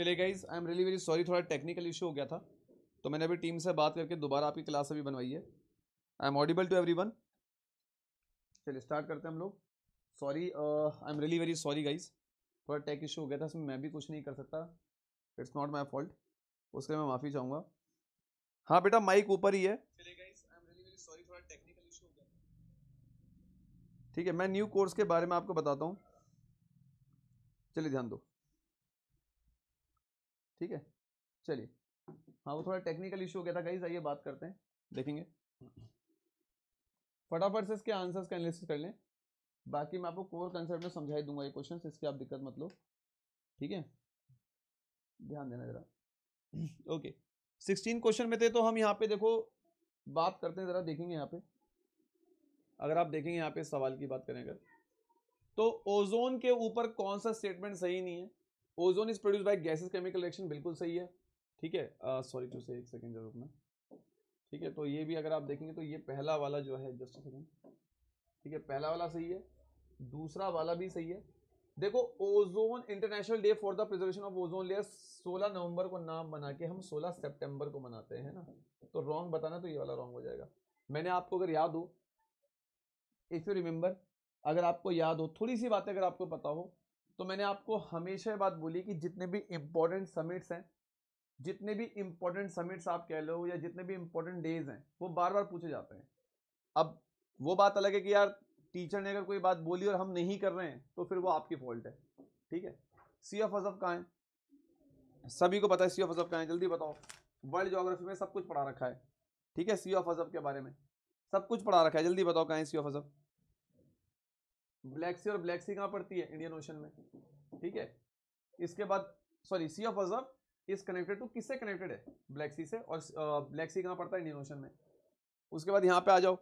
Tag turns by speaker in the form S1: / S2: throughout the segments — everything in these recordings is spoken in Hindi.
S1: चलिए guys I am really very sorry थोड़ा टेक्निकल इशू हो गया था तो मैंने अभी टीम से बात करके दोबारा आपकी क्लास अभी बनवाई है I am audible to everyone चलिए स्टार्ट करते हैं हम लोग sorry I am really very sorry guys थोड़ा टेक इशू हो गया था इसमें मैं भी कुछ नहीं कर सकता इट्स नॉट माई फॉल्ट उसके लिए मैं माफ़ी चाहूँगा हाँ बेटा माइक ऊपर ही है ठीक है मैं न्यू कोर्स के बारे में आपको बताता हूँ चलिए ध्यान दो ठीक है चलिए हाँ वो थोड़ा टेक्निकल इशू हो गया था कहीं आइए बात करते हैं देखेंगे फटाफट से इसके आंसर्स का एनालिसिस कर लें बाकी मैं आपको कोर कंसेप्ट में समझाई दूंगा ये क्वेश्चन इसकी आप दिक्कत मत लो ठीक है ध्यान देना जरा ओके सिक्सटीन क्वेश्चन में थे तो हम यहाँ पे देखो बात करते हैं जरा देखेंगे यहाँ पे अगर आप देखेंगे यहाँ पे सवाल की बात करें अगर तो ओजोन के ऊपर कौन सा स्टेटमेंट सही नहीं है ozone is produce by gases chemical reaction बिल्कुल सही है ठीक है सॉरी टू से एक सेकेंड जरूर में ठीक है तो ये भी अगर आप देखेंगे तो ये पहला वाला जो है जस्ट सेकेंड ठीक है पहला वाला सही है दूसरा वाला भी सही है देखो ozone international day for the preservation of ozone layer 16 नवंबर को नाम बना के हम 16 सितंबर को मनाते हैं ना तो रॉन्ग बताना तो ये वाला रॉन्ग हो जाएगा मैंने आपको अगर याद हो इफ यू रिमेंबर अगर आपको याद हो थोड़ी सी बातें अगर आपको पता हो तो मैंने आपको हमेशा बात बोली कि जितने भी इम्पोर्टेंट समिट्स हैं जितने भी इम्पोर्टेंट समिट्स आप कह लो या जितने भी इम्पोर्टेंट डेज हैं वो बार बार पूछे जाते हैं अब वो बात अलग है कि यार टीचर ने अगर कोई बात बोली और हम नहीं कर रहे हैं तो फिर वो आपकी फॉल्ट है ठीक है सी ऑफ अजफ कहाँ है सभी को पता है सी ऑफ अजफ कहाँ है जल्दी बताओ वर्ल्ड जोग्राफी में सब कुछ पढ़ा रखा है ठीक है सी ऑफ अजफ के बारे में सब कुछ पढ़ा रखा है जल्दी बताओ कहाँ है सी ऑफ अजफ़ ब्लैक सी और ब्लैक सी कहाँ पड़ती है इंडियन ओशन में ठीक है इसके बाद sorry sea of Azov is connected to किससे कनेक्टेड है ब्लैक सी से और ब्लैक सी कहाँ पड़ता है इंडियन ओशन में उसके बाद यहाँ पे आ जाओ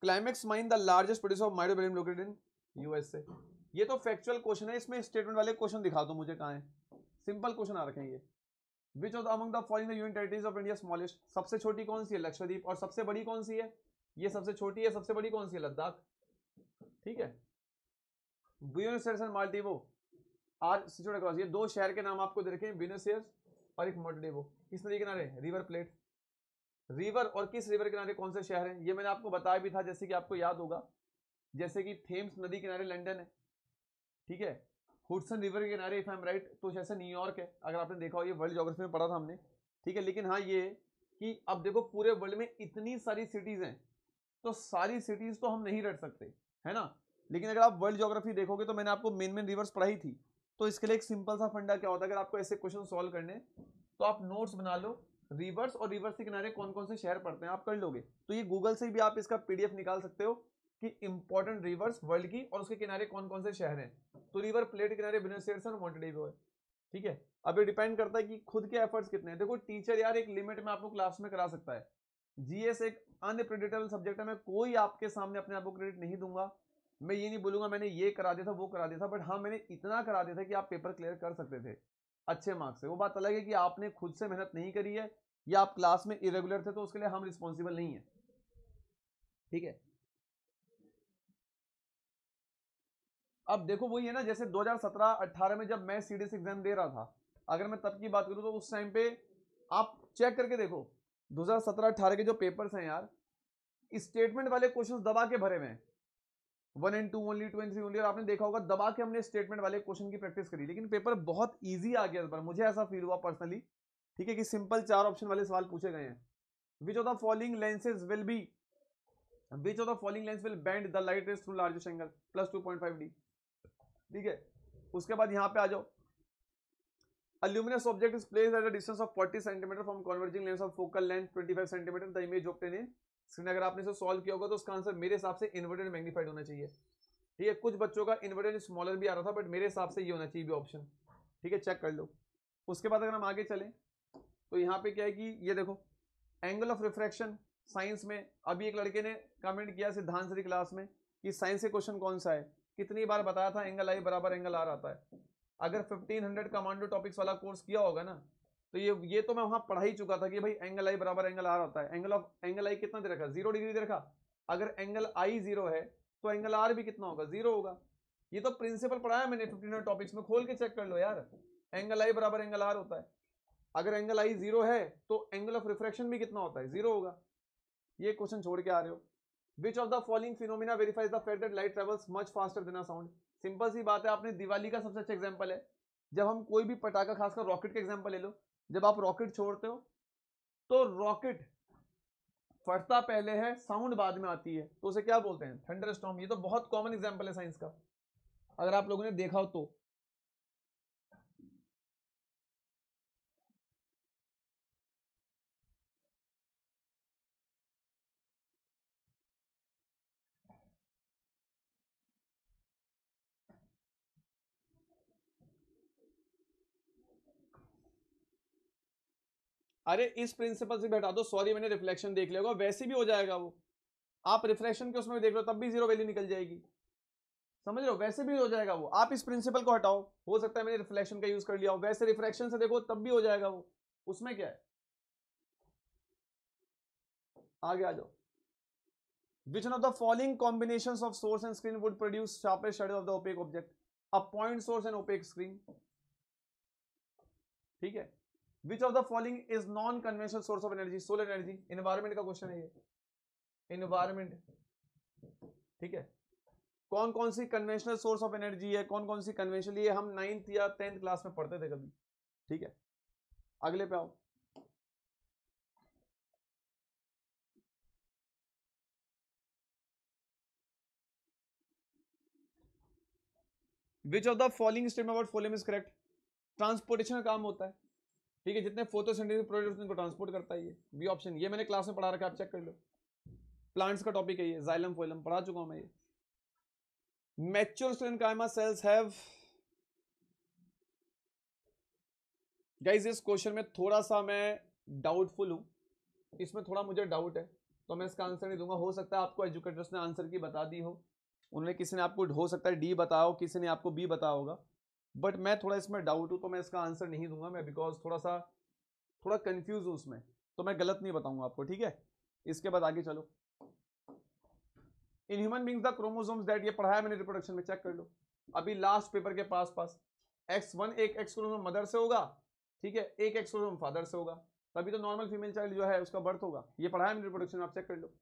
S1: climax mine the largest producer of molybdenum located in USA ये तो फैक्चुअल क्वेश्चन है इसमें स्टेटमेंट वाले क्वेश्चन दिखा दो मुझे कहाँ है सिंपल क्वेश्चन आ रखे ये which of among the following union territories of India smallest सबसे छोटी कौन सी है लक्षद्वीप और सबसे बड़ी कौन सी है ये सबसे छोटी है सबसे बड़ी कौन सी है लद्दाख ठीक है Buenos Aires and Montevideo are situate across ये दो शहर के नाम आपको दे रखे हैं ब्यूनस एयर्स और एक मोल्टीवो किस नदी किनारे रिवर प्लेट रिवर और किस रिवर किनारे कौन से शहर हैं ये मैंने आपको बताया भी था जैसे कि आपको याद होगा जैसे कि थेम्स नदी किनारे लंदन है ठीक है हुडसन रिवर के किनारे इफ आई एम राइट तो जैसे न्यूयॉर्क है अगर आपने देखा हो ये वर्ल्ड जोग्राफी में पढ़ा था हमने ठीक है लेकिन हाँ ये कि अब देखो पूरे वर्ल्ड में इतनी सारी सिटीज़ हैं तो सारी सिटीज़ तो हम नहीं रट सकते है ना लेकिन अगर आप वर्ल्ड ज्योग्राफी देखोगे तो मैंने आपको मेन मेन रिवर्स पढ़ाई थी तो इसके लिए एक सिंपल सा फंडा क्या होता है अगर आपको ऐसे क्वेश्चन सोल्व करने तो आप नोट्स बना लो रिवर्स और रिवर्स के किनारे कौन कौन से शहर पड़ते हैं आप कर लोगे तो ये गूगल से भी आप इसका पीडीएफ निकाल सकते हो कि इंपॉर्टेंट रिवर्स वर्ल्ड की और उसके किनारे कौन कौन से शहर हैं तो रिवर प्लेट किनारे बिनस है ठीक है अब ये डिपेंड करता है कि खुद के एफर्ट्स कितने हैं देखो टीचर यार एक लिमिट में आपको क्लास में करा सकता है जीएस एक अनप्रेडिटेबल सब्जेक्ट है मैं कोई आपके सामने अपने आप को क्रेडिट नहीं दूंगा मैं ये नहीं बोलूंगा मैंने ये करा दिया था वो करा दिया था बट हाँ मैंने इतना करा दिया था कि आप पेपर क्लियर कर सकते थे अच्छे मार्क्स से वो बात अलग है कि आपने खुद से मेहनत नहीं करी है या आप क्लास में इरेगुलर थे तो उसके लिए हम रिस्पॉन्सिबल नहीं है ठीक है अब देखो वही है ना जैसे 2017-18 में जब मैं सीडीएस एग्जाम दे रहा था अगर मैं तब की बात करूं तो उस टाइम पे आप चेक करके देखो दो हजार सत्रह अठारह के जो पेपर्स हैं यार स्टेटमेंट वाले क्वेश्चन दबा के भरे में one and two only two and three only आपने देखा होगा दबा के हमने स्टेटमेंट वाले क्वेश्चन की प्रैक्टिस करी लेकिन पेपर बहुत ईजी आ गया इस बार मुझे ऐसा फील हुआ पर्सनली ठीक है कि सिंपल चार ऑप्शन वाले सवाल पूछे गए हैं which of the following lenses will be which of the following lens will bend the light through largest angle plus two point five D ठीक है उसके बाद यहाँ पे आ जाओ A luminous object is placed at a distance of 40 cm from converging lens of focal length 25 cm. The image obtained in screen अगर आपने इसे सॉल्व किया होगा तो उसका आंसर मेरे हिसाब से इन्वर्टेड मैग्नीफाइड होना चाहिए ठीक है कुछ बच्चों का इन्वर्टेड स्मॉलर भी आ रहा था बट मेरे हिसाब से ये होना चाहिए भी ऑप्शन ठीक है चेक कर लो उसके बाद अगर हम आगे चलें तो यहाँ पे क्या है कि ये देखो एंगल ऑफ रिफ्रैक्शन साइंस में अभी एक लड़के ने कमेंट किया सिद्धांत श्री क्लास में कि साइंस के क्वेश्चन कौन सा है कितनी बार बताया था एंगल आई बराबर एंगल आर आता है अगर 1500 कमांडो टॉपिक्स वाला कोर्स किया होगा ना तो ये ये तो मैं वहां पढ़ा ही चुका था कि भाई एंगल आई बराबर एंगल आर होता है एंगल ऑफ एंगल आई कितना दे रखा जीरो डिग्री दे रखा अगर एंगल आई जीरो है तो एंगल आर भी कितना होगा जीरो होगा ये तो प्रिंसिपल पढ़ाया मैंने फिफ्टीन टॉपिक्स में खोल के चेक कर लो यार एंगल आई बराबर एंगल आर होता है अगर एंगल आई जीरो है तो एंगल ऑफ रिफ्रैक्शन भी कितना होता है जीरो होगा ये क्वेश्चन छोड़ के आ रहे हो which of the following phenomena verifies the fact that light travels much faster than sound simple सी बात है आपने दिवाली का सबसे अच्छा एग्जाम्पल है जब हम कोई भी पटाखा खासकर रॉकेट का एग्जाम्पल ले लो जब आप रॉकेट छोड़ते हो तो रॉकेट फटता पहले है साउंड बाद में आती है तो उसे क्या बोलते हैं थंडर स्टॉम ये तो बहुत कॉमन एग्जाम्पल है साइंस का अगर आप लोगों ने देखा हो तो अरे इस प्रिंसिपल से बैठा दो सॉरी मैंने रिफ्लेक्शन देख लिया होगा वैसे भी हो जाएगा वो आप रिफ्लेक्शन के उसमें भी देख लो तब भी जीरो वैल्यू निकल जाएगी समझ लो वैसे भी हो जाएगा वो आप इस प्रिंसिपल को हटाओ हो सकता है मैंने रिफ्लेक्शन का यूज कर लिया हो वैसे रिफ्लेक्शन से देखो तब भी हो जाएगा वो उसमें क्या है आगे आ जाओ which of the following combination of source and screen would produce produce sharpest shadow of the opaque object a point source and opaque ठीक है which of the following is non conventional source of energy solar energy environment का क्वेश्चन है ये इन्वायरमेंट ठीक है कौन कौन सी कन्वेंशनल सोर्स ऑफ एनर्जी है कौन कौन सी कन्वेंशनल ये हम नाइन्थ या टेंथ क्लास में पढ़ते थे कभी ठीक है अगले पे आओ which of the following statement about following is correct transportation का काम होता है ठीक है जितने फोटोसिंथेसिस प्रोड्यूस उनको ट्रांसपोर्ट करता है ये बी ऑप्शन ये मैंने क्लास में पढ़ा रखा है आप चेक कर लो प्लांट्स का टॉपिक है ये जाइलम फोइलम पढ़ा चुका हूं मैं ये मैच्योर mature कायमा सेल्स have गाइज इस क्वेश्चन में थोड़ा सा मैं डाउटफुल हूँ इसमें थोड़ा मुझे डाउट है तो मैं इसका आंसर नहीं दूंगा हो सकता है आपको एजुकेटर्स ने आंसर की बता दी हो उन्होंने किसी ने आपको हो सकता है डी बताओ किसी ने आपको बी बताओ होगा बट मैं थोड़ा इसमें डाउट हूँ तो मैं इसका आंसर नहीं दूंगा मैं बिकॉज थोड़ा सा थोड़ा कन्फ्यूज हूँ उसमें तो मैं गलत नहीं बताऊंगा आपको ठीक है इसके बाद आगे चलो in human beings the chromosomes that ये पढ़ाया मैंने रिप्रोडक्शन में चेक कर लो अभी लास्ट पेपर के पास पास एक्स वन एक एक्स क्रोमोसोम मदर से होगा ठीक है एक एक्स क्रोमोसोम फादर से होगा तभी तो नॉर्मल फीमेल चाइल्ड जो है उसका बर्थ होगा ये पढ़ाया मैंने रिप्रोडक्शन में आप चेक कर लो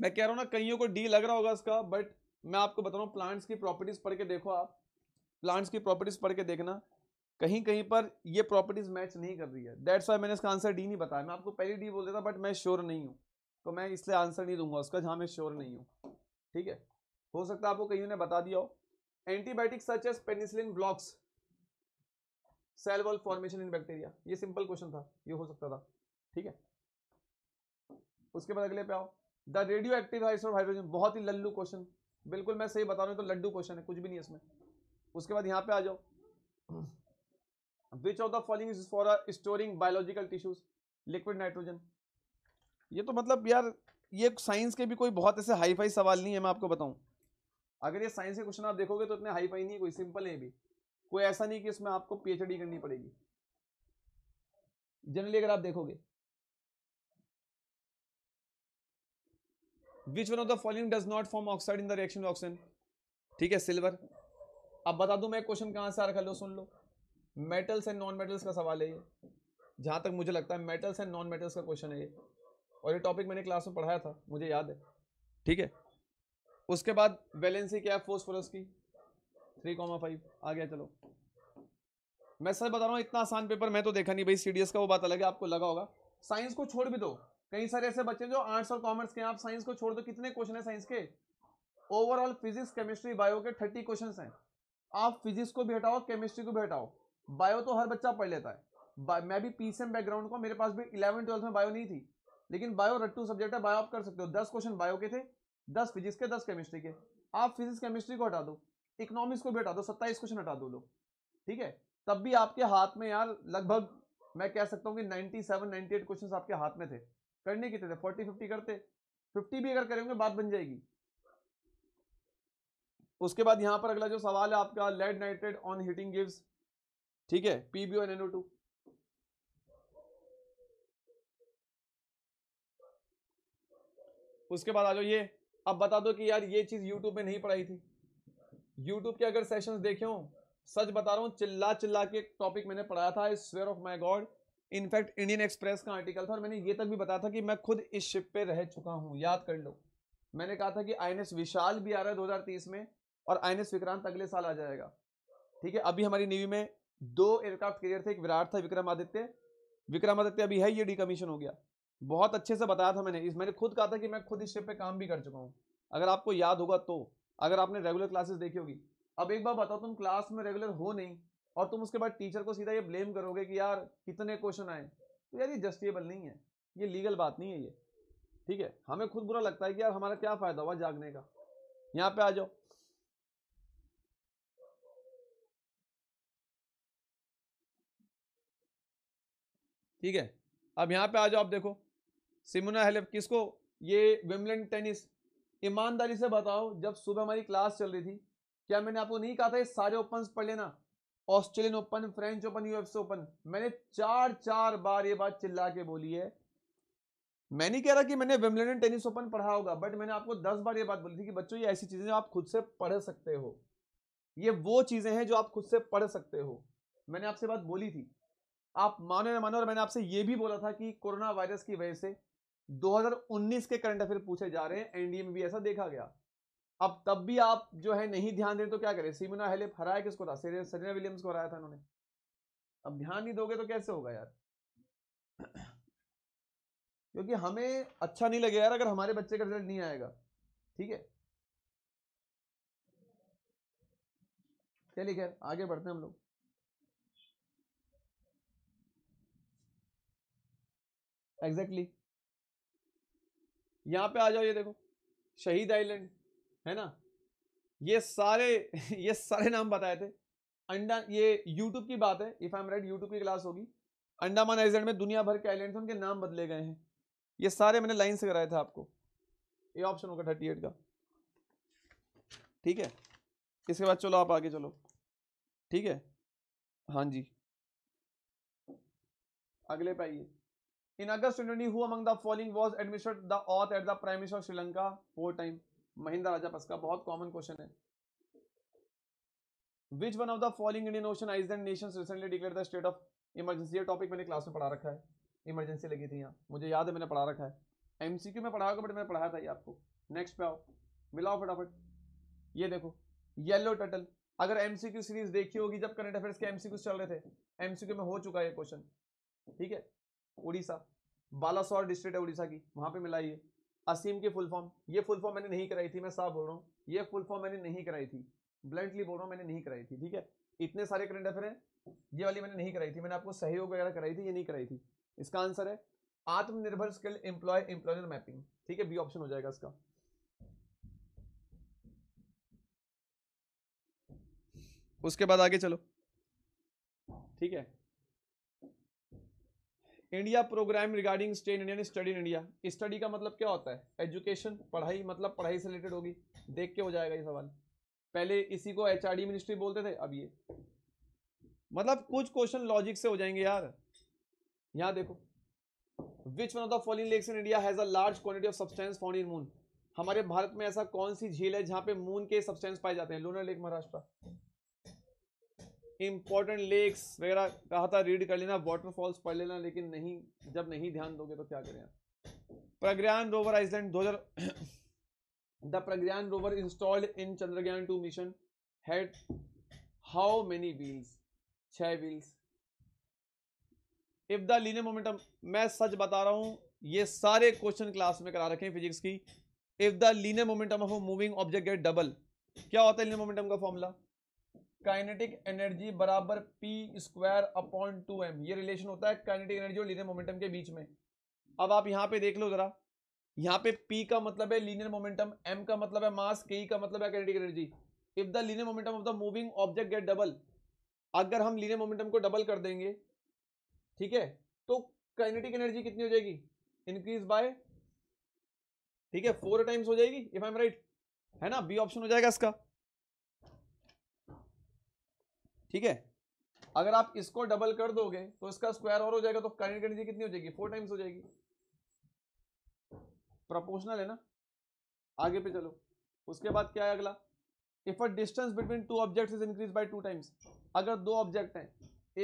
S1: मैं कह रहा हूँ ना कईयों को डी लग रहा होगा इसका बट मैं आपको बता रहा हूँ प्लांट्स की प्रॉपर्टीज पढ़ के देखो आप प्लांट्स की प्रॉपर्टीज पढ़ के देखना कहीं कहीं पर ये प्रॉपर्टीज मैच नहीं कर रही है डेट्स वाई मैंने इसका आंसर डी नहीं बताया मैं आपको पहले डी बोल देता बट मैं श्योर नहीं हूँ तो मैं इसलिए आंसर नहीं दूंगा उसका जहाँ मैं श्योर नहीं हूँ ठीक है हो सकता है आपको कहीं ने बता दिया हो antibiotic such as penicillin blocks cell wall formation in bacteria ये सिंपल क्वेश्चन था ये हो सकता था ठीक है उसके बाद अगले पे आओ द रेडियो एक्टिव हाइड्रोजन बहुत ही लल्लू क्वेश्चन बिल्कुल मैं सही बता रहा हूँ तो लड्डू क्वेश्चन है कुछ भी नहीं इसमें उसके बाद यहाँ पे आ जाओ which of the is for storing biological tissues liquid nitrogen ये तो मतलब यार ये साइंस के भी कोई बहुत ऐसे हाई फाई सवाल नहीं है मैं आपको बताऊं अगर ये साइंस के क्वेश्चन आप देखोगे तो इतने हाई फाई नहीं है कोई सिंपल है भी कोई ऐसा नहीं कि इसमें आपको पीएचडी करनी पड़ेगी जनरली अगर आप देखोगे which one of the following does not form oxide in the reaction oxygen ठीक है सिल्वर अब बता दूं मैं क्वेश्चन कहां से आ रखा लो सुन लो मेटल्स एंड नॉन मेटल्स का सवाल है ये जहां तक मुझे लगता है मेटल्स एंड नॉन मेटल्स का क्वेश्चन है ये और ये टॉपिक मैंने क्लास में पढ़ाया था मुझे याद है ठीक है उसके बाद वैलेंसी क्या है फोस्फोरस की थ्री कॉमा फाइव आ गया चलो मैं सर बता रहा हूँ इतना आसान पेपर मैं तो देखा नहीं भाई सी का वो बात अलग है आपको लगा होगा साइंस को छोड़ भी दो कई सारे ऐसे बच्चे जो आर्ट्स और कॉमर्स के आप साइंस को छोड़ दो कितने क्वेश्चन है साइंस के ओवरऑल फिजिक्स केमिस्ट्री बायो के थर्टी क्वेश्चन हैं आप फिजिक्स को भी हटाओ केमिस्ट्री को भी हटाओ बायो तो हर बच्चा पढ़ लेता है मैं भी पीसीएम बैकग्राउंड को मेरे पास भी इलेवन ट्वेल्थ में बायो नहीं थी लेकिन बायो रट्टू सब्जेक्ट है बायो आप कर सकते हो दस क्वेश्चन बायो के थे दस फिजिक्स के दस केमिस्ट्री के आप फिजिक्स केमिस्ट्री को हटा दो इकोनॉमिक्स को भी हटा दो सत्ताईस क्वेश्चन हटा दो लोग ठीक है तब भी आपके हाथ में यार लगभग मैं कह सकता हूँ कि नाइन्टी सेवन क्वेश्चन आपके हाथ में थे करने कितने थे फोर्टी फिफ्टी करते फिफ्टी भी अगर करेंगे बात बन जाएगी उसके बाद यहां पर अगला जो सवाल है आपका lead nitrate on heating gives ठीक है पीबीओ एन एनओ टू उसके बाद आ जाओ ये अब बता दो कि यार ये चीज यूट्यूब में नहीं पढ़ाई थी यूट्यूब के अगर सेशंस देखे हो सच बता रहा हूं चिल्ला चिल्ला के टॉपिक मैंने पढ़ाया था इस swear of my God in fact Indian Express का आर्टिकल था और मैंने ये तक भी बताया था कि मैं खुद इस शिप पे रह चुका हूँ याद कर लो मैंने कहा था कि आई विशाल भी आ रहा है 2030 में और आई विक्रांत अगले साल आ जाएगा ठीक है अभी हमारी नेवी में दो एयरक्राफ्ट कैरियर थे एक विराट था विक्रमादित्य विक्रमादित्य अभी है ये कमीशन हो गया बहुत अच्छे से बताया था मैंने इस मैंने खुद कहा था कि मैं खुद इस शिप पे काम भी कर चुका हूँ अगर आपको याद होगा तो अगर आपने रेगुलर क्लासेस देखी होगी अब एक बार बताओ तुम क्लास में रेगुलर हो नहीं और तुम उसके बाद टीचर को सीधा ये ब्लेम करोगे कि यार कितने क्वेश्चन आए तो यार ये जस्टिएबल नहीं है ये लीगल बात नहीं है ये ठीक है हमें खुद बुरा लगता है कि यार हमारा क्या फ़ायदा हुआ जागने का यहाँ पे आ जाओ ठीक है अब यहाँ पे आ जाओ आप देखो सिमुना हेल्प किसको ये विमलन टेनिस ईमानदारी से बताओ जब सुबह हमारी क्लास चल रही थी क्या मैंने आपको नहीं कहा था ये सारे ओपन पढ़ लेना Australian open French open US open मैंने चार चार बार ये बात चिल्ला के बोली है मैं नहीं कह रहा कि मैंने विम्बलडन टेनिस ओपन पढ़ा होगा बट मैंने आपको दस बार ये बात बोली थी कि बच्चों ये ऐसी चीज़ें आप खुद से पढ़ सकते हो ये वो चीज़ें हैं जो आप खुद से पढ़ सकते हो मैंने आपसे बात बोली थी आप मानो ना मानो और मैंने आपसे ये भी बोला था कि कोरोना वायरस की वजह से 2019 के करंट अफेयर पूछे जा रहे हैं एनडीए में भी ऐसा देखा गया अब तब भी आप जो है नहीं ध्यान दें तो क्या करें सीमना हेलेप हराया किसको था सरिना विलियम्स को हराया था उन्होंने अब ध्यान नहीं दोगे तो कैसे होगा यार क्योंकि हमें अच्छा नहीं लगेगा यार अगर हमारे बच्चे का रिजल्ट नहीं आएगा ठीक है चलिए खैर आगे बढ़ते हैं हम लोग एग्जैक्टली exactly. यहां पे आ जाओ ये देखो शहीद आइलैंड है ना ये सारे ये सारे नाम बताए थे अंडा ये YouTube की बात है if I am right YouTube की क्लास होगी अंडामान आइलैंड में दुनिया भर के आइलैंड उनके नाम बदले गए हैं ये सारे मैंने लाइन से कराया था आपको ये ऑप्शन होगा थर्टी एट का ठीक है इसके बाद चलो आप आगे चलो ठीक है हाँ जी अगले पाइए इन अगस्त August 2020, who among the following was administered the oath at the Prime Minister of Sri Lanka Mahinda राजापक्ष का बहुत कॉमन क्वेश्चन है which one of the following Indian ocean and nation recently declared the state of emergency ये टॉपिक मैंने क्लास में पढ़ा रखा है इमरजेंसी लगी थी यहाँ मुझे याद है मैंने पढ़ा रखा है एमसीक्यू में पढ़ा होगा बट मैंने पढ़ाया था ये आपको नेक्स्ट पे आओ मिलाओ फटाफट ये देखो येलो टटल अगर एमसीक्यू सीरीज देखी होगी जब करंट अफेयर्स के एमसीक्यू चल रहे थे एमसीक्यू में हो चुका है क्वेश्चन ठीक है उड़ीसा बालासोर डिस्ट्रिक्ट है उड़ीसा की वहां पे मिला ये असीम की फुल फॉर्म ये फुल फॉर्म मैंने नहीं कराई थी मैं साफ बोल रहा हूँ ये फुल फॉर्म मैंने नहीं कराई थी ब्लेंटली बोल रहा हूँ मैंने नहीं कराई थी ठीक है इतने सारे करंट अफेयर हैं ये वाली मैंने नहीं कराई थी मैंने आपको सहयोग वगैरह कराई थी ये नहीं कराई थी इसका आंसर है आत्मनिर्भर स्किल एम्प्लॉय एम्प्लॉयर मैपिंग ठीक है बी ऑप्शन हो जाएगा इसका उसके बाद आगे चलो ठीक है India program regarding stay in India study in India study का मतलब क्या होता है एजुकेशन पढ़ाई मतलब पढ़ाई से रिलेटेड होगी देख के हो जाएगा ये सवाल पहले इसी को एच मिनिस्ट्री बोलते थे अब ये मतलब कुछ क्वेश्चन लॉजिक से हो जाएंगे यार यहाँ देखो which one of the following lakes in India has a large quantity of substance found in moon हमारे भारत में ऐसा कौन सी झील है जहाँ पे मून के सब्सटेंस पाए जाते हैं Lonar lake Maharashtra important lakes वगैरह कहा था रीड कर लेना वाटरफॉल्स पढ़ लेना लेकिन नहीं जब नहीं ध्यान दोगे तो क्या करें प्रग्रयान रोवर आइसलैंड हजार the Pragyan rover installed in Chandrayaan two mission had how many wheels छह wheels if the linear momentum मैं सच बता रहा हूं ये सारे क्वेश्चन क्लास में करा रखे हैं फिजिक्स की if the linear momentum of moving object get double क्या होता है लीनियर मोमेंटम का फॉर्मूला काइनेटिक एनर्जी बराबर P square upon two M ये रिलेशन होता है काइनेटिक एनर्जी और लीनियर मोमेंटम के बीच में अब आप यहाँ पे देख लो जरा यहाँ पे पी का मतलब है लीनियर मोमेंटम एम का मतलब है मास के का मतलब है kinetic energy if the linear momentum of the moving object get double अगर हम लीनियर मोमेंटम को डबल कर देंगे ठीक है तो काइनेटिक एनर्जी कितनी हो जाएगी इंक्रीज बाय ठीक है फोर टाइम्स हो जाएगी इफ आई एम राइट है ना बी ऑप्शन हो जाएगा इसका ठीक है अगर आप इसको डबल कर दोगे तो इसका स्क्वायर और हो जाएगा तो करंट एनर्जी कितनी हो जाएगी फोर टाइम्स हो जाएगी प्रोपोर्शनल है ना आगे पे चलो उसके बाद क्या है अगला if a distance between two object is increase by two times अगर दो ऑब्जेक्ट हैं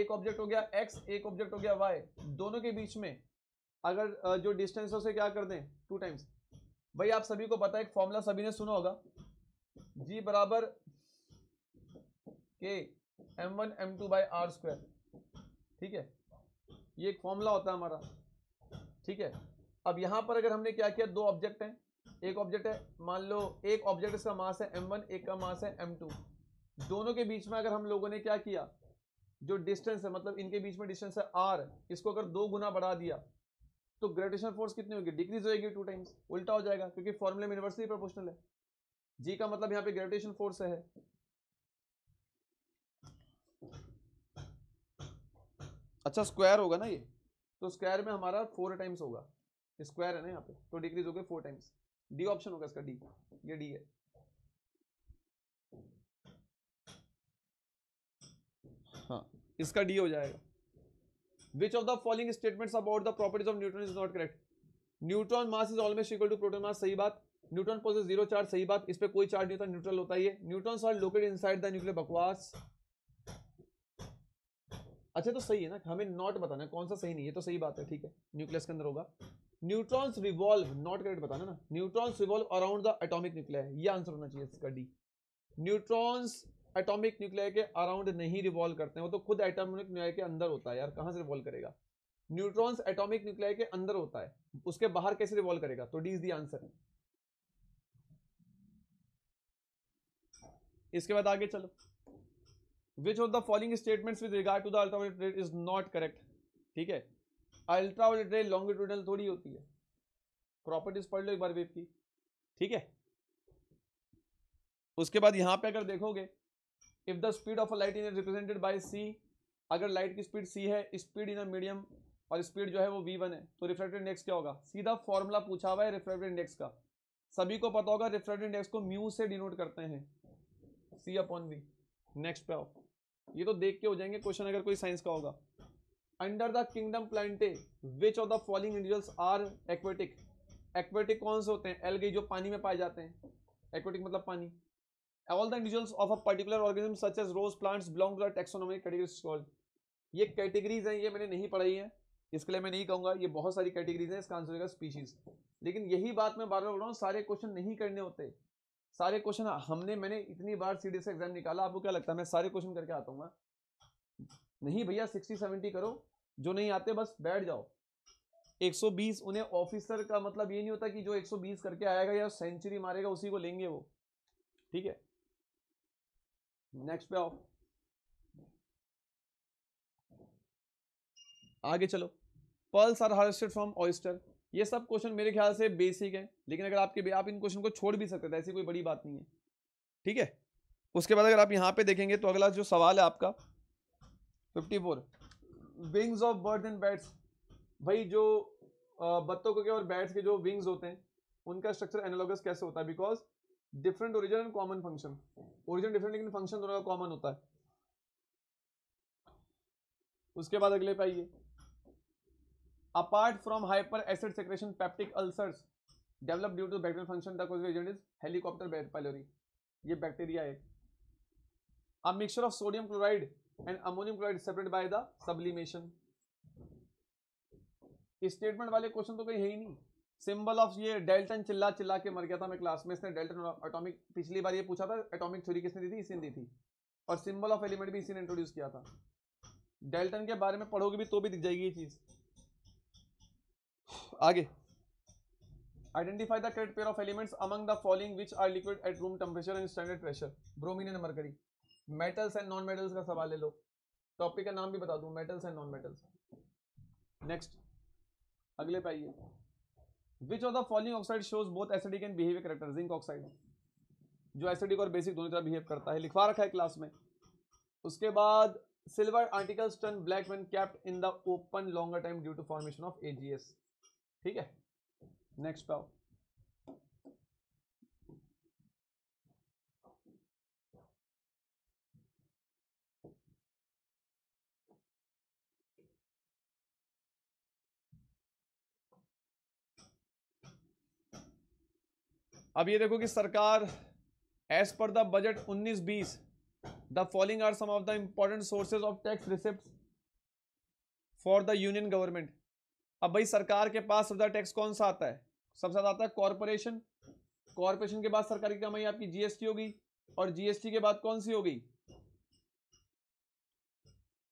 S1: एक ऑब्जेक्ट हो गया एक्स एक ऑब्जेक्ट हो गया वाई दोनों के बीच में अगर जो डिस्टेंस है उसे क्या कर दें टू टाइम्स भाई आप सभी को पता है एक फॉर्मूला सभी ने सुना होगा जी बराबर K M one M two by R square ठीक है ये एक फॉर्मूला होता है हमारा ठीक है अब यहां पर अगर हमने क्या किया दो ऑब्जेक्ट हैं एक ऑब्जेक्ट है मान लो एक ऑब्जेक्ट इसका मास है एम वन एक का मास है एम टू दोनों के बीच में अगर हम लोगों ने क्या किया जो डिस्टेंस है मतलब इनके बीच में डिस्टेंस है आर इसको अगर दो गुना बढ़ा दिया तो ग्रेविटेशन फोर्स कितनी होगी डिक्रीज होगी टू टाइम्स उल्टा हो जाएगा क्योंकि फॉर्मूले में यूनिवर्सिटी प्रोपोर्शनल है जी का मतलब यहाँ पे ग्रेविटेशन फोर्स है अच्छा स्क्वायर होगा ना ये तो स्क्वायर में हमारा फोर टाइम्स होगा स्क्वायर है ना यहाँ पे तो डिक्रीज हो गया फोर टाइम्स डी ऑप्शन होगा इसका डी ये डी है हाँ इसका डी हो जाएगा which of the following statements about the properties of neutron is not correct neutron mass is almost equal to proton mass सही बात न्यूट्रॉन पोजेस जीरो चार्ज सही बात इस पर कोई चार्ज नहीं होता न्यूट्रल होता ही है neutrons are located inside the nuclear बकवास अच्छा तो सही है ना हमें नॉट बताना कौन सा सही नहीं है तो सही बात है ठीक है न्यूक्लियस के अंदर होगा न्यूट्रॉन्स रिवॉल्व नॉट करेक्ट बताना ना neutrons revolve around the atomic nuclear ये आंसर होना चाहिए इसका डी न्यूट्रॉन्स एटॉमिक न्यूक्लियर के अराउंड नहीं रिवॉल्व करते हैं वो तो खुद एटॉमिक न्यूक्लियर के अंदर होता है यार कहाँ से रिवॉल्व करेगा न्यूट्रॉन्स एटॉमिक न्यूक्लियर के अंदर होता है उसके बाहर कैसे रिवॉल्व करेगा तो डी इज दी आंसर इसके बाद आगे चलो which of the following statement with regard to the ultraviolet ray is not correct ठीक है अल्ट्रावायलेट रे लॉन्गिट्यूडल थोड़ी होती है प्रॉपर्टीज पढ़ लो एक बार वेव की ठीक है उसके बाद यहां पे अगर देखोगे if the speed of a light in represented by C अगर लाइट की स्पीड सी है स्पीड इन अ मीडियम और स्पीड जो है वो वी वन है तो रिफ्लेक्टेड इंडेक्स क्या होगा सीधा फॉर्मूला पूछा हुआ है रिफ्लेक्टेड इंडेक्स का सभी को पता होगा रिफ्लेक्टेड इंडेक्स को म्यू से डिनोट करते हैं सी अपॉन वी नेक्स्ट पे आओ ये तो देख के हो जाएंगे क्वेश्चन अगर कोई साइंस का होगा under the kingdom plantae which of the following individuals are aquatic aquatic कौन से होते हैं एलगी जो पानी में पाए जाते हैं एक्वेटिक मतलब पानी all the individuals of a particular organism such as rose plants belong to the taxonomic categories called ये कैटेगरीज हैं ये मैंने नहीं पढ़ाई है इसके लिए मैं नहीं कहूंगा ये बहुत सारी कैटेगरीज हैं इसका आंसर होगा स्पीशीज लेकिन यही बात मैं बार बार बोल रहा हूँ सारे क्वेश्चन नहीं करने होते सारे क्वेश्चन हमने मैंने इतनी बार सी डी एग्जाम निकाला आपको क्या लगता है मैं सारे क्वेश्चन करके आता हूँ हाँ? नहीं भैया सिक्सटी सेवेंटी करो जो नहीं आते बस बैठ जाओ 120 उन्हें ऑफिसर का मतलब ये नहीं होता कि जो 120 करके आएगा या सेंचुरी मारेगा उसी को लेंगे वो ठीक है नेक्स्ट पे आओ आगे चलो pearls are harvested from oyster ये सब क्वेश्चन मेरे ख्याल से बेसिक है लेकिन अगर आपके आप इन क्वेश्चन को छोड़ भी सकते थे ऐसी कोई बड़ी बात नहीं है ठीक है उसके बाद अगर आप यहाँ पे देखेंगे तो अगला जो सवाल है आपका 54 wings of birds and bats भाई जो बत्तों के और बैट्स के जो विंग्स होते हैं उनका स्ट्रक्चर एनालॉगस कैसे होता है because different origin and common function origin different लेकिन फंक्शन दोनों का कॉमन होता है उसके बाद अगले पे आइए apart from hyper acid secretion peptic ulcers develop due to bacterial function agent is Helicobacter pylori ये बैक्टीरिया है a mixture of sodium chloride and ammonium chloride separate by the sublimation statement वाले क्वेश्चन तो कहीं है ही नहीं सिंबल ऑफ ये डेल्टन चिल्ला चिल्ला के मर गया था मैं क्लास में इसने डेल्टन एटॉमिक पिछली बार ये पूछा था एटॉमिक थ्योरी किसने दी थी इसी ने दी थी और सिंबल ऑफ एलिमेंट भी इसी ने इंट्रोड्यूस किया था डेल्टन के बारे में पढ़ोगे भी तो भी दिख जाएगी ये चीज़ आगे identify the correct pair of elements among the following which are liquid at room temperature and standard pressure bromine and mercury metals and non metals का सवाल ले लो टॉपिक का नाम भी बता दूं metals and non metals next अगले पे आइए which of the following oxide shows both acidic and behaviour character zinc oxide जो एसिडिक और बेसिक दोनों तरह बिहेव करता है लिखवा रखा है क्लास में उसके बाद silver articles turn black when kept in the open longer time due to formation of AGS ठीक है नेक्स्ट पाओ अब ये देखो कि सरकार as per the budget 19-20 the following are some of the important sources of tax receipt for the union government अब भाई सरकार के पास सबसे टैक्स कौन सा आता है सबसे ज्यादा आता है कॉरपोरेशन कॉरपोरेशन के बाद सरकार की कमाई आपकी जीएसटी होगी और जीएसटी के बाद कौन सी होगी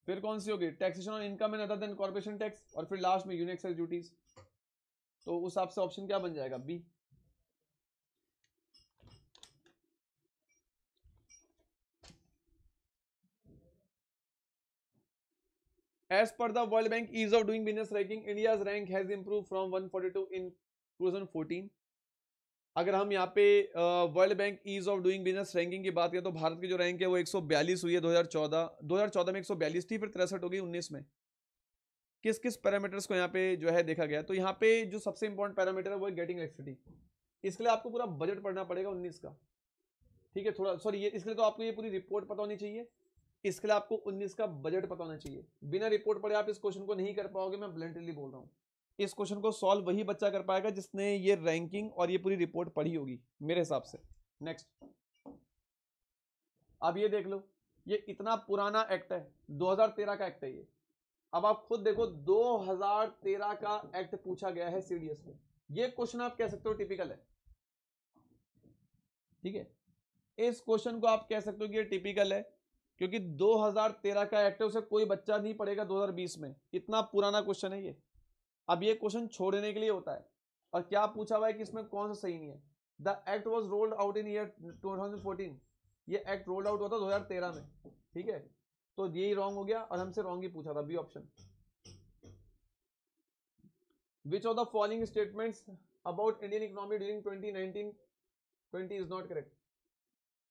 S1: फिर कौन सी होगी taxation on income and other then corporation tax और फिर लास्ट में यूनिट ड्यूटीज तो उस हिसाब से ऑप्शन क्या बन जाएगा B as bank ease of doing business ranking of rank has improve India's one forty two in two thousand fourteen अगर हम यहाँ पे world bank ease of doing business ranking की बात करें तो भारत की जो रैंक है वो 142 हुई है 2014 2014 में 142 थी फिर तिरसठ हो गई 19 में किस किस पैरामीटर्स को यहाँ पे जो है देखा गया तो यहाँ पे जो सबसे इंपॉर्टेंट पैरामीटर है वो है गेटिंग इलेक्ट्रिसिटी इसके लिए आपको पूरा बजट पढ़ना पड़ेगा उन्नीस का ठीक है थोड़ा सॉरी ये इसके लिए तो आपको ये पूरी रिपोर्ट पता होनी चाहिए इसके लिए आपको 19 का बजट पता होना चाहिए बिना रिपोर्ट पढ़े आप इस क्वेश्चन को नहीं कर पाओगे मैं ब्लेंटली बोल रहा हूँ इस क्वेश्चन को सॉल्व वही बच्चा कर पाएगा जिसने ये रैंकिंग और ये पूरी रिपोर्ट पढ़ी होगी मेरे हिसाब से नेक्स्ट अब ये देख लो ये इतना पुराना एक्ट है 2013 का एक्ट है ये अब आप खुद देखो 2013 का एक्ट पूछा गया है सीडीएस में ये क्वेश्चन आप कह सकते हो टिपिकल है ठीक है इस क्वेश्चन को आप कह सकते हो कि ये टिपिकल है क्योंकि 2013 का एक्ट है उसे कोई बच्चा नहीं पढ़ेगा 2020 में इतना पुराना क्वेश्चन है ये अब ये क्वेश्चन छोड़ने के लिए होता है और क्या पूछा हुआ है कि इसमें कौन सा सही नहीं है the act was rolled out in year two ये एक्ट रोल्ड आउट हुआ था 2013 में ठीक है तो यही रॉन्ग हो गया और हमसे रॉन्ग ही पूछा था B option which of the following statements about Indian economy during 2019 20 is not correct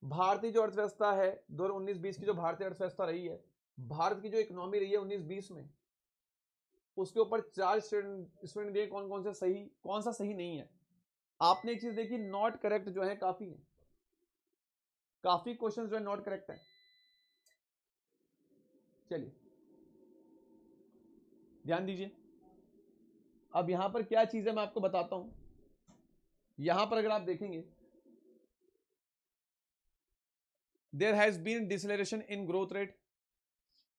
S1: भारतीय जो अर्थव्यवस्था है दो हजार उन्नीस बीस की जो भारतीय अर्थव्यवस्था रही है भारत की जो इकोनॉमी रही है उन्नीस बीस में उसके ऊपर चार स्टूडेंट दिए कौन कौन से सही कौन सा सही नहीं है आपने एक चीज देखी नॉट करेक्ट जो है काफी है काफी क्वेश्चन जो है नॉट करेक्ट है चलिए ध्यान दीजिए अब यहां पर क्या चीज है मैं आपको बताता हूं यहां पर अगर आप देखेंगे there has been deceleration in growth rate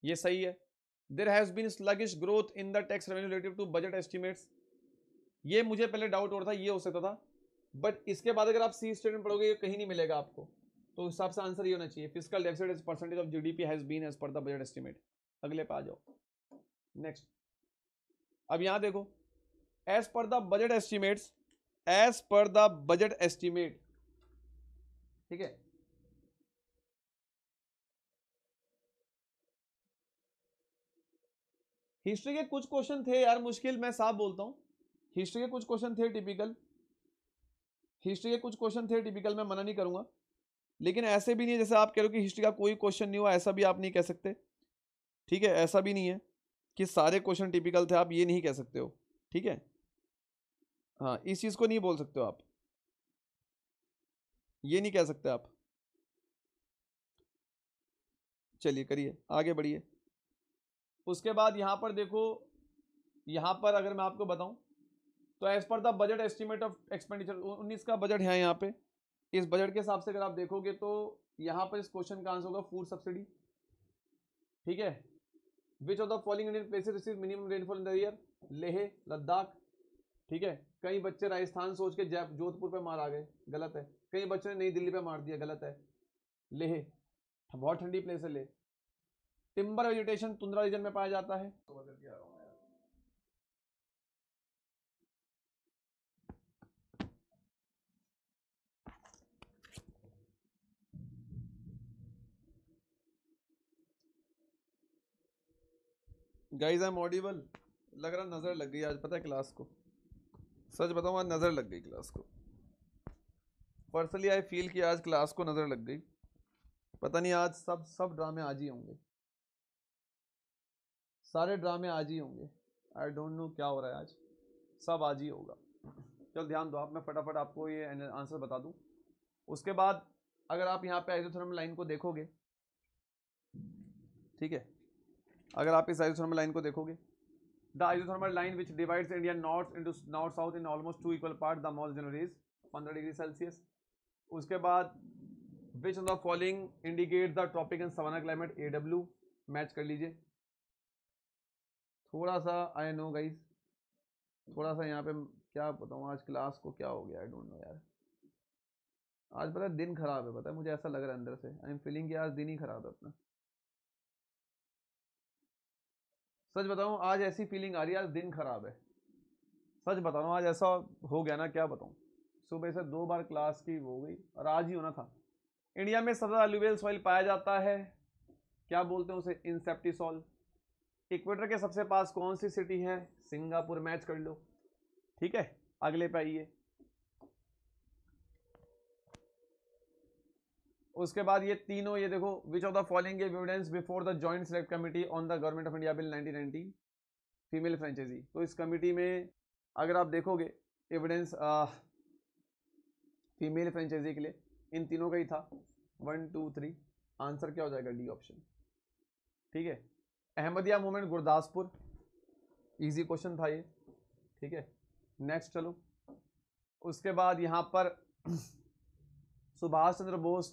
S1: ये सही है there has been sluggish growth in the tax revenue relative to budget estimates ये मुझे पहले डाउट और था ये हो सकता था बट इसके बाद अगर आप सी स्टेटमेंट पढ़ोगे ये कहीं नहीं मिलेगा आपको तो हिसाब से आंसर ये होना चाहिए physical deficit as percentage of P has been as per the budget estimate अगले पे आ जाओ नेक्स्ट अब यहां देखो as per the budget estimates as per the budget estimate ठीक है हिस्ट्री के कुछ क्वेश्चन थे यार मुश्किल मैं साफ बोलता हूँ हिस्ट्री के कुछ क्वेश्चन थे टिपिकल हिस्ट्री के कुछ क्वेश्चन थे टिपिकल मैं मना नहीं करूँगा लेकिन ऐसे भी नहीं जैसे आप कह रहे हो कि हिस्ट्री का कोई क्वेश्चन नहीं हुआ ऐसा भी आप नहीं कह सकते ठीक है ऐसा भी नहीं है कि सारे क्वेश्चन टिपिकल थे आप ये नहीं कह सकते हो ठीक है हाँ इस चीज़ को नहीं बोल सकते हो आप ये नहीं कह सकते आप चलिए करिए आगे बढ़िए उसके बाद यहाँ पर देखो यहाँ पर अगर मैं आपको बताऊँ तो as per the budget estimate of expenditure उन्नीस का बजट है यहाँ पे इस बजट के हिसाब से अगर आप देखोगे तो यहाँ पर इस क्वेश्चन का आंसर होगा फूड सब्सिडी ठीक है which of the following Indian places receive minimum rainfall in the year Leh Ladakh ठीक है कई बच्चे राजस्थान सोच के जय जोधपुर पे मार आ गए गलत है कई बच्चों ने नई दिल्ली पे मार दिया गलत है लेह बहुत ठंडी प्लेस है Leh timber vegetation tundra region में पाया जाता है गाइज आई एम ऑडिबल लग रहा नज़र लग गई आज पता है क्लास को सच बताऊँ आज नज़र लग गई क्लास को पर्सनली आई फील कि आज क्लास को नज़र लग गई पता नहीं आज सब सब ड्रामे आज ही होंगे सारे ड्रामे आज ही होंगे आई डोंट नो क्या हो रहा है आज सब आज ही होगा चल ध्यान दो आप मैं फटाफट आपको ये आंसर बता दूँ उसके बाद अगर आप यहाँ पे आइजोथर्मल लाइन को देखोगे ठीक है अगर आप इस आइजोथर्मल लाइन को देखोगे the isothermal line which divides India north into north south in almost two equal part the मॉल जनरीज इज पंद्रह डिग्री सेल्सियस उसके बाद which of the following indicate the tropic and savanna climate A W match कर लीजिए थोड़ा सा आई नो गाइस हम्म। थोड़ा सा यहाँ पे क्या बताऊँ आज क्लास को क्या हो गया आई डोंट नो यार आज पता है दिन खराब है पता है मुझे ऐसा लग रहा है अंदर से आई एम फीलिंग कि आज दिन ही खराब है अपना सच बताऊँ आज ऐसी फीलिंग आ रही है आज दिन खराब है सच बता रहा हूँ आज ऐसा हो गया ना क्या बताऊँ सुबह से दो बार क्लास की हो गई और आज ही होना था इंडिया में सदा एलुवियल सॉइल पाया जाता है क्या बोलते हैं उसे इंसेप्टिसॉल इक्वेटर के सबसे पास कौन सी सिटी है सिंगापुर मैच कर लो ठीक है अगले पे आइए उसके बाद ये तीनों ये देखो which of the following evidence before the joint select committee on the government of India bill 1990 female franchise तो इस कमिटी में अगर आप देखोगे एविडेंस फीमेल फ्रेंचाइजी के लिए इन तीनों का ही था वन टू थ्री आंसर क्या हो जाएगा डी ऑप्शन ठीक है Ahmadiya movement Gurdaspur easy question था ये ठीक है नेक्स्ट चलो उसके बाद यहाँ पर सुभाष चंद्र बोस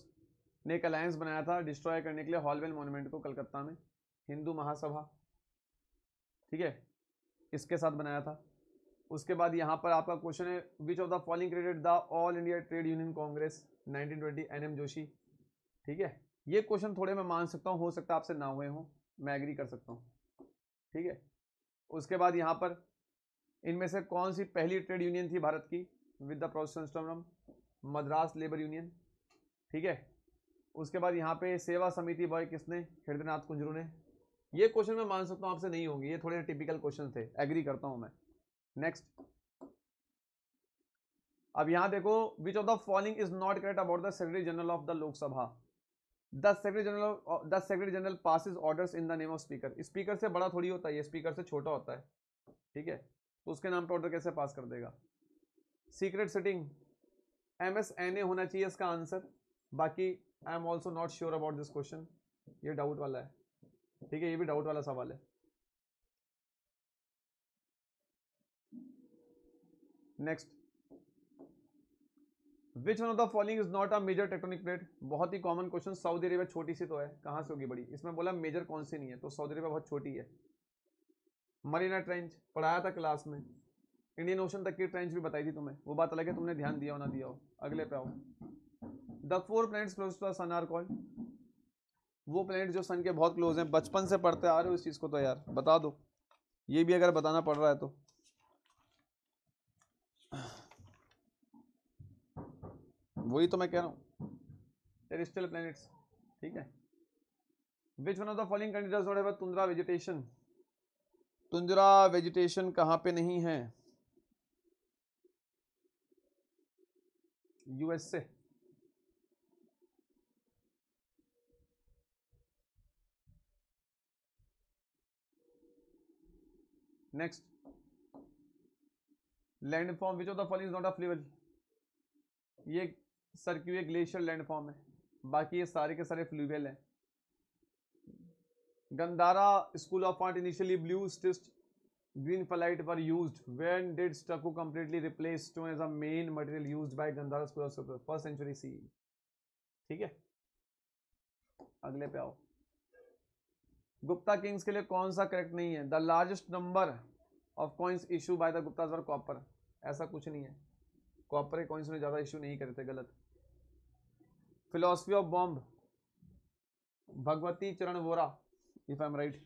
S1: ने एक अलायंस बनाया था डिस्ट्रॉय करने के लिए हॉलवेल मोन्यूमेंट को कलकत्ता में हिंदू महासभा ठीक है इसके साथ बनाया था उसके बाद यहाँ पर आपका क्वेश्चन है which of the following credit the all India trade union congress 1920 N M Joshi ठीक है ये क्वेश्चन थोड़े मैं मान सकता हूँ हो सकता है आपसे ना हुए हों मैं एग्री कर सकता हूँ ठीक है उसके बाद यहाँ पर इनमें से कौन सी पहली ट्रेड यूनियन थी भारत की विद द प्रोसेस्टम मद्रास लेबर यूनियन ठीक है उसके बाद यहाँ पे सेवा समिति बॉय किसने हृदयनाथ कुंजरू ने ये क्वेश्चन मैं मान सकता हूँ आपसे नहीं होंगे ये थोड़े टिपिकल क्वेश्चन थे एग्री करता हूँ मैं नेक्स्ट अब यहाँ देखो which of the following is not correct about the secretary general of the Lok Sabha the secretary general the secretary general passes orders in the name of speaker speaker से बड़ा थोड़ी होता है स्पीकर से छोटा होता है ठीक है तो उसके नाम पर ऑर्डर कैसे पास कर देगा secret sitting M S N A होना चाहिए इसका आंसर बाकी I am also not sure about this question ये डाउट वाला है ठीक है ये भी डाउट वाला सवाल है next which one of the following is not a major tectonic plate बहुत ही कॉमन क्वेश्चन सऊदी अरेबिया छोटी सी तो है कहाँ से होगी बड़ी इसमें बोला मेजर कौन सी नहीं है तो सऊदी अरेबिया बहुत छोटी है मरीना ट्रेंच पढ़ाया था क्लास में इंडियन ओशन तक की ट्रेंच भी बताई थी तुम्हें वो बात अलग है तुमने ध्यान दिया हो ना दिया हो अगले पे आओ the four plates close to sun are called वो प्लेनेट जो सन के बहुत क्लोज हैं बचपन से पढ़ते आ रहे हो इस चीज़ को तो यार बता दो ये भी अगर बताना पड़ रहा है तो वही तो मैं कह रहा हूँ टेरिस्टल प्लैनेट्स ठीक है which one of the following country does not have vegetation tundra vegetation कहाँ पे नहीं है USA next land form which of the following is not a fluvial ये सरक्यूए ग्लेशियर लैंडफॉर्म है बाकी ये सारे के सारे फ्लूवियल हैं Gandhara school of art initially blue schist green flight पर use when did stucco completely replace to as a main material used by gandhara school of silver first century ठीक है अगले पे आओ गुप्ता किंग्स के लिए कौन सा करेक्ट नहीं है the largest number of coins issue by the Gupta copper ऐसा कुछ नहीं है कॉपर के कॉइन्स में ज़्यादा इशू नहीं करते गलत philosophy of bomb Bhagwati Charan Vohra if I am right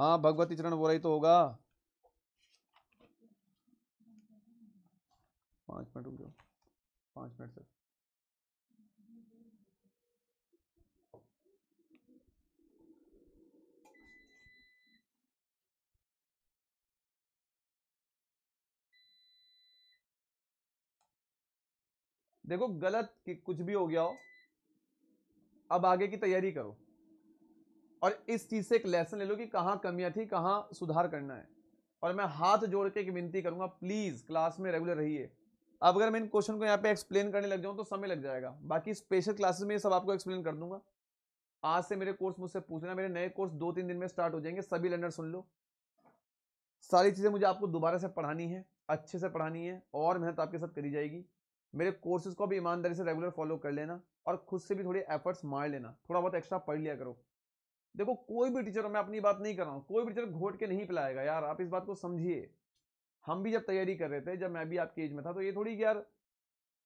S1: हाँ भगवती चरण वोरा ही तो होगा पांच मिनट रुक जाओ पांच मिनट सर देखो गलत कि कुछ भी हो गया हो अब आगे की तैयारी करो और इस चीज़ से एक लेसन ले लो कि कहाँ कमियाँ थी कहाँ सुधार करना है और मैं हाथ जोड़ के एक विनती करूँगा प्लीज़ क्लास में रेगुलर रहिए अब अगर मैं इन क्वेश्चन को यहाँ पे एक्सप्लेन करने लग जाऊँ तो समय लग जाएगा बाकी स्पेशल क्लासेस में ये सब आपको एक्सप्लेन कर दूंगा आज से मेरे कोर्स मुझसे पूछना मेरे नए कोर्स दो तीन दिन में स्टार्ट हो जाएंगे सभी लर्नर सुन लो सारी चीज़ें मुझे आपको दोबारा से पढ़ानी है अच्छे से पढ़ानी है और मेहनत आपके साथ करी जाएगी मेरे कोर्सेज को भी ईमानदारी से रेगुलर फॉलो कर लेना और खुद से भी थोड़ी एफर्ट्स मार लेना थोड़ा बहुत एक्स्ट्रा पढ़ लिया करो देखो कोई भी टीचर मैं अपनी बात नहीं कर रहा हूँ कोई भी टीचर घोट के नहीं पिलाएगा यार आप इस बात को समझिए हम भी जब तैयारी कर रहे थे जब मैं भी आपकी एज में था तो ये थोड़ी यार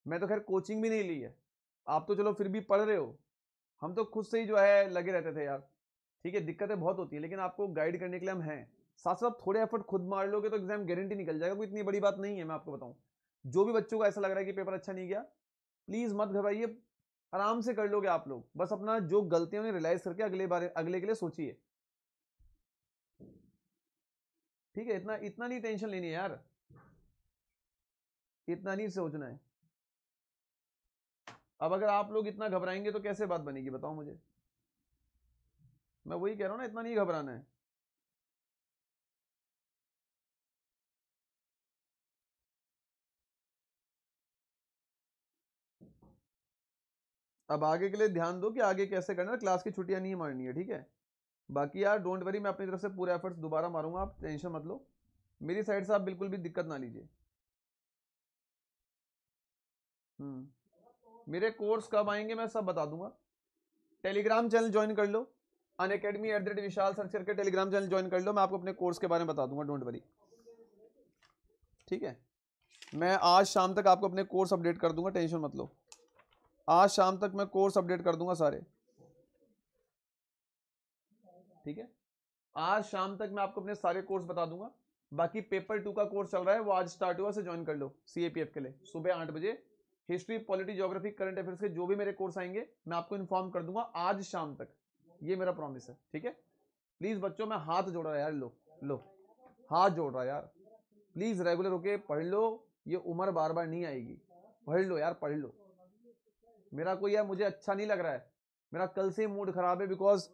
S1: मैं तो खैर कोचिंग भी नहीं ली है आप तो चलो फिर भी पढ़ रहे हो हम तो खुद से ही जो है लगे रहते थे यार ठीक है दिक्कतें बहुत होती हैं लेकिन आपको गाइड करने के लिए हम हैं साथ साथ थोड़े एफर्ट खुद मार लोगे तो एग्जाम गारंटी निकल जाएगा कोई इतनी बड़ी बात नहीं है मैं आपको बताऊँ जो भी बच्चों को ऐसा लग रहा है कि पेपर अच्छा नहीं गया प्लीज मत घबराइए आराम से कर लोगे आप लोग बस अपना जो गलतियां उन्हें रियलाइज करके अगले बारे अगले के लिए सोचिए ठीक है इतना इतना नहीं टेंशन लेनी है यार इतना नहीं सोचना है अब अगर आप लोग इतना घबराएंगे तो कैसे बात बनेगी बताओ मुझे मैं वही कह रहा हूँ ना इतना नहीं घबराना है अब आगे के लिए ध्यान दो कि आगे कैसे करना क्लास की छुट्टियां नहीं मारनी है ठीक है बाकी यार डोंट वरी मैं अपनी तरफ से पूरे एफर्ट्स दोबारा मारूंगा आप टेंशन मत लो मेरी साइड से आप बिल्कुल भी दिक्कत ना लीजिए हम्म। मेरे कोर्स कब आएंगे मैं सब बता दूंगा टेलीग्राम चैनल ज्वाइन कर लो Unacademy at the rate Vishal search करके टेलीग्राम चैनल ज्वाइन कर लो मैं आपको अपने कोर्स के बारे में बता दूंगा डोंट वरी ठीक है मैं आज शाम तक आपको अपने कोर्स अपडेट कर दूंगा टेंशन मत लो आज शाम तक मैं कोर्स अपडेट कर दूंगा सारे ठीक है आज शाम तक मैं आपको अपने सारे कोर्स बता दूंगा बाकी पेपर टू का कोर्स चल रहा है वो आज स्टार्ट हुआ से ज्वाइन कर लो सीएपीएफ के लिए सुबह आठ बजे history polity geography current affairs के जो भी मेरे कोर्स आएंगे मैं आपको इन्फॉर्म कर दूंगा आज शाम तक ये मेरा प्रॉमिस है ठीक है प्लीज बच्चों मैं हाथ जोड़ रहा यार लो लो हाथ जोड़ रहा यार प्लीज रेगुलर होके पढ़ लो ये उम्र बार बार नहीं आएगी पढ़ लो यार पढ़ लो मेरा कोई यार मुझे अच्छा नहीं लग रहा है मेरा कल से मूड ख़राब है बिकॉज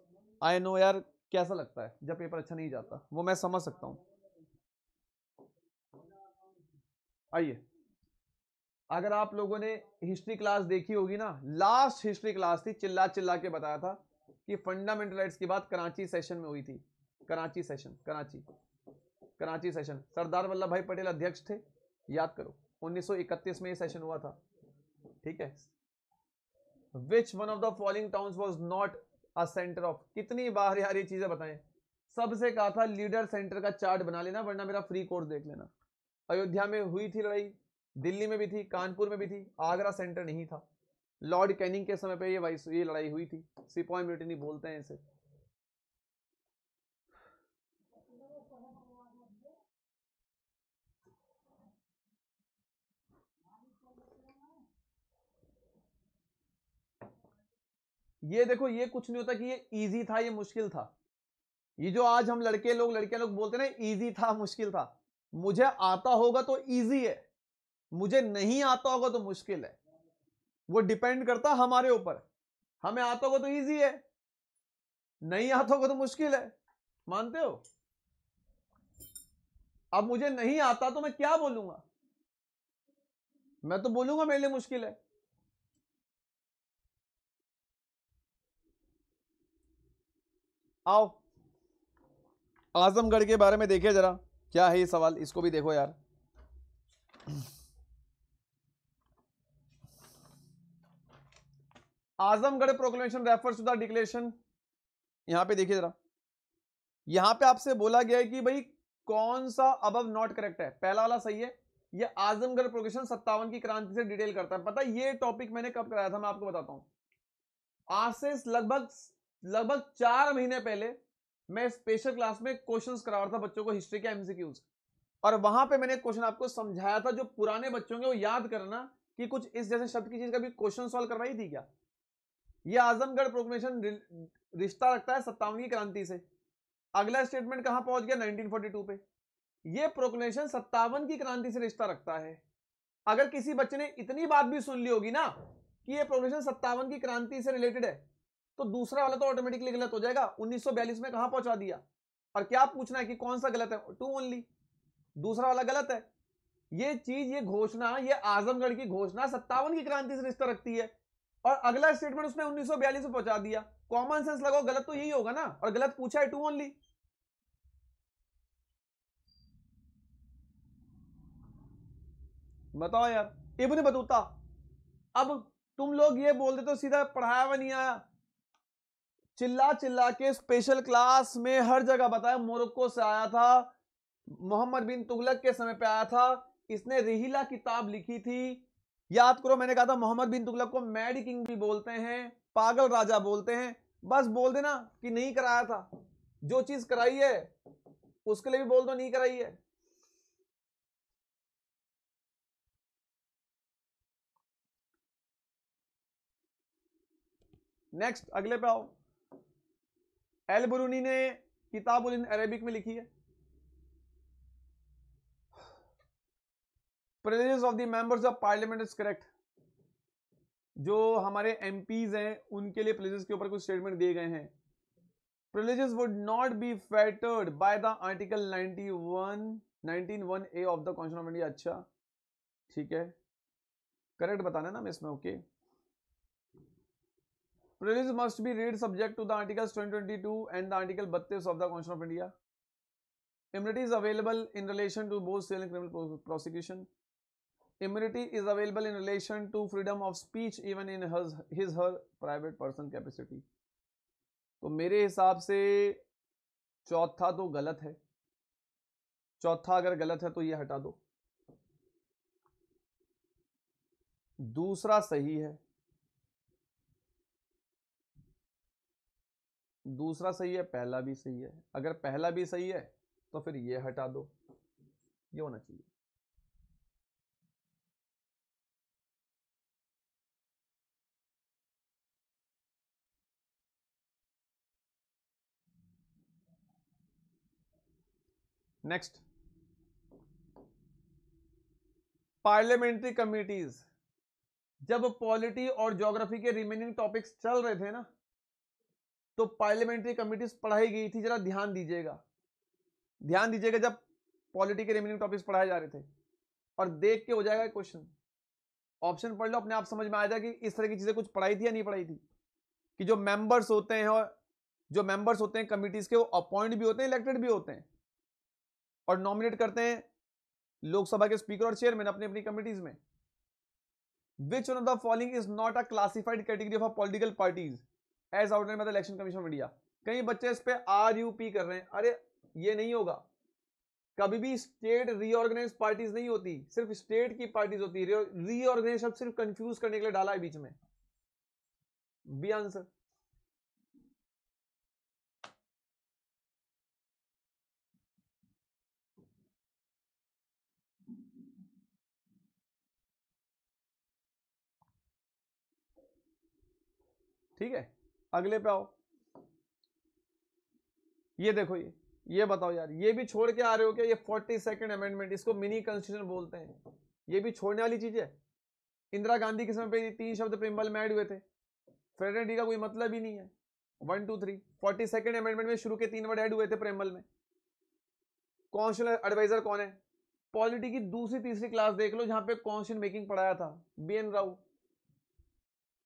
S1: आई नो यार कैसा लगता है जब पेपर अच्छा नहीं जाता वो मैं समझ सकता हूँ आइए अगर आप लोगों ने हिस्ट्री क्लास देखी होगी ना लास्ट हिस्ट्री क्लास थी चिल्ला चिल्ला के बताया था कि फंडामेंटल राइट्स की बात कराची सेशन में हुई थी कराची सेशन कराची कराची सेशन सरदार वल्लभ भाई पटेल अध्यक्ष थे याद करो 1931 में ये सेशन हुआ था ठीक है which one of the following town was not a centre of कितनी बार यार ये चीजें बताएं सबसे कहा था लीडर सेंटर का चार्ट बना लेना वरना मेरा फ्री कोर्स देख लेना अयोध्या में हुई थी लड़ाई दिल्ली में भी थी कानपुर में भी थी आगरा सेंटर नहीं था लॉर्ड कैनिंग के समय पे ये वाइस ये लड़ाई हुई थी सिपॉय म्यूटिनी बोलते हैं इसे ये देखो ये कुछ नहीं होता कि ये इजी था ये मुश्किल था ये जो आज हम लड़के लोग लड़के लोग बोलते ना इजी था मुश्किल था मुझे आता होगा तो इजी है मुझे नहीं आता होगा तो मुश्किल है वो डिपेंड करता हमारे ऊपर हमें आता होगा तो इजी है नहीं आता होगा तो मुश्किल है मानते हो अब मुझे नहीं आता तो मैं क्या बोलूंगा मैं तो बोलूंगा मेरे लिए मुश्किल है आओ आजमगढ़ के बारे में देखिए ज़रा क्या है ये सवाल इसको भी देखो यार Azamgarh proclamation refer to the declaration यहां पे देखिए जरा यहां पे आपसे बोला गया है कि भाई कौन सा अब नॉट करेक्ट है पहला वाला सही है ये आजमगढ़ प्रोक्लेमेशन सत्तावन की क्रांति से डिटेल करता है पता ये टॉपिक मैंने कब कराया था मैं आपको बताता हूं आज से लगभग लगभग चार महीने पहले मैं स्पेशल क्लास में क्वेश्चंस करा रहा था बच्चों को हिस्ट्री के एमसीक्यूज और वहां पे मैंने क्वेश्चन आपको समझाया था जो पुराने बच्चों के वो याद करना कि कुछ इस जैसे शब्द की चीज का भी क्वेश्चन सॉल्व करवाई थी क्या यह आजमगढ़ प्रोग्रेशन रिश्ता रखता है सत्तावनवी क्रांति से अगला स्टेटमेंट कहां पहुंच गया 1942 पे ये प्रोक्लेमेशन सत्तावन की क्रांति से रिश्ता रखता है अगर किसी बच्चे ने इतनी बात भी सुन ली होगी ना कि यह प्रोक्लेमेशन सत्तावन की क्रांति से रिलेटेड है तो दूसरा वाला तो ऑटोमेटिकली गलत हो जाएगा 1942 में कहा पहुंचा दिया और क्या पूछना है कि कौन सा गलत है टू ओनली दूसरा वाला गलत है ये चीज ये घोषणा ये आजमगढ़ की घोषणा सत्तावन की क्रांति से रिश्ता रखती है और अगला स्टेटमेंट उसने 1942 में पहुंचा दिया कॉमन सेंस लगाओ गलत तो यही होगा ना और गलत पूछा है टू ओनली बताओ यार इबन बतूता अब तुम लोग ये बोल देते हो सीधा पढ़ाया हुआ नहीं आया चिल्ला चिल्ला के स्पेशल क्लास में हर जगह बताया मोरक्को से आया था मोहम्मद बिन तुगलक के समय पे आया था इसने रिहिला किताब लिखी थी याद करो मैंने कहा था मोहम्मद बिन तुगलक को मैड किंग भी बोलते हैं पागल राजा बोलते हैं बस बोल देना कि नहीं कराया था जो चीज कराई है उसके लिए भी बोल दो नहीं कराई है नेक्स्ट अगले पे आओ एल बरूनी ने किताब किताबुल अरेबिक में लिखी है presence of the members of parliament is correct जो हमारे एम हैं उनके लिए प्रेजेंस के ऊपर कुछ स्टेटमेंट दिए गए हैं privileges would not be fettered by the article 91 A of the constitution of India अच्छा ठीक है करेक्ट बताना ना मैं इसमें okay okay. Prelims must be read subject to the articles 2022 and article 32 of the constitution of India immunity is available in relation to both civil criminal prosecution immunity is available in relation to freedom of speech even in his her private person capacity तो मेरे हिसाब से चौथा तो गलत है चौथा अगर गलत है तो ये हटा दो दूसरा सही है दूसरा सही है पहला भी सही है अगर पहला भी सही है तो फिर ये हटा दो ये होना चाहिए नेक्स्ट पार्लियामेंट्री कमिटीज जब पॉलिटी और ज्योग्राफी के रिमेनिंग टॉपिक्स चल रहे थे ना तो पार्लियामेंट्री कमिटीज पढ़ाई गई थी जरा ध्यान दीजिएगा ध्यान दीजिएगा जब के रिमेनिंग टॉपिक्स पढ़ाए जा रहे थे और देख के हो जाएगा क्वेश्चन ऑप्शन पढ़ लो अपने आप समझ में आ जाएगा कि इस तरह की चीज़ें कुछ पढ़ाई थी या नहीं पढ़ाई थी कि जो मेंबर्स होते हैं और जो मेंबर्स होते हैं कमिटीज़ के वो अपॉइंट भी होते हैं इलेक्टेड भी होते हैं और नॉमिनेट करते हैं लोकसभा के स्पीकर और चेयरमैन अपनी अपनी कमिटीज़ में which one of the following is not a classified category of a political parties as outline by election commission of India कई बच्चे इस पर आर यू पी कर रहे हैं अरे ये नहीं होगा कभी भी स्टेट रीऑर्गेनाइज पार्टीज नहीं होती सिर्फ स्टेट की पार्टीज होती है रीऑर्गेनाइज शब्द सिर्फ कंफ्यूज करने के लिए डाला है बीच में बी आंसर ठीक है अगले पे आओ ये देखो ये ये बताओ यार ये भी छोड़ के आ रहे हो क्या ये फोर्टी सेकेंड अमेंडमेंट इसको मिनी कॉन्स्टिट्यूशन बोलते हैं ये भी छोड़ने वाली चीज है इंदिरा गांधी के समय पे तीन शब्द प्रिम्बल में हुए थे फेडरिटी का कोई मतलब ही नहीं है one two three forty second amendment में शुरू के तीन वर्ड ऐड हुए थे प्रेम्बल में कॉन्स्टिट्यूशनल एडवाइजर कौन है पॉलिटी की दूसरी तीसरी क्लास देख लो जहां पे कॉन्स्टिट्यूशन मेकिंग पढ़ाया था बी एन राउ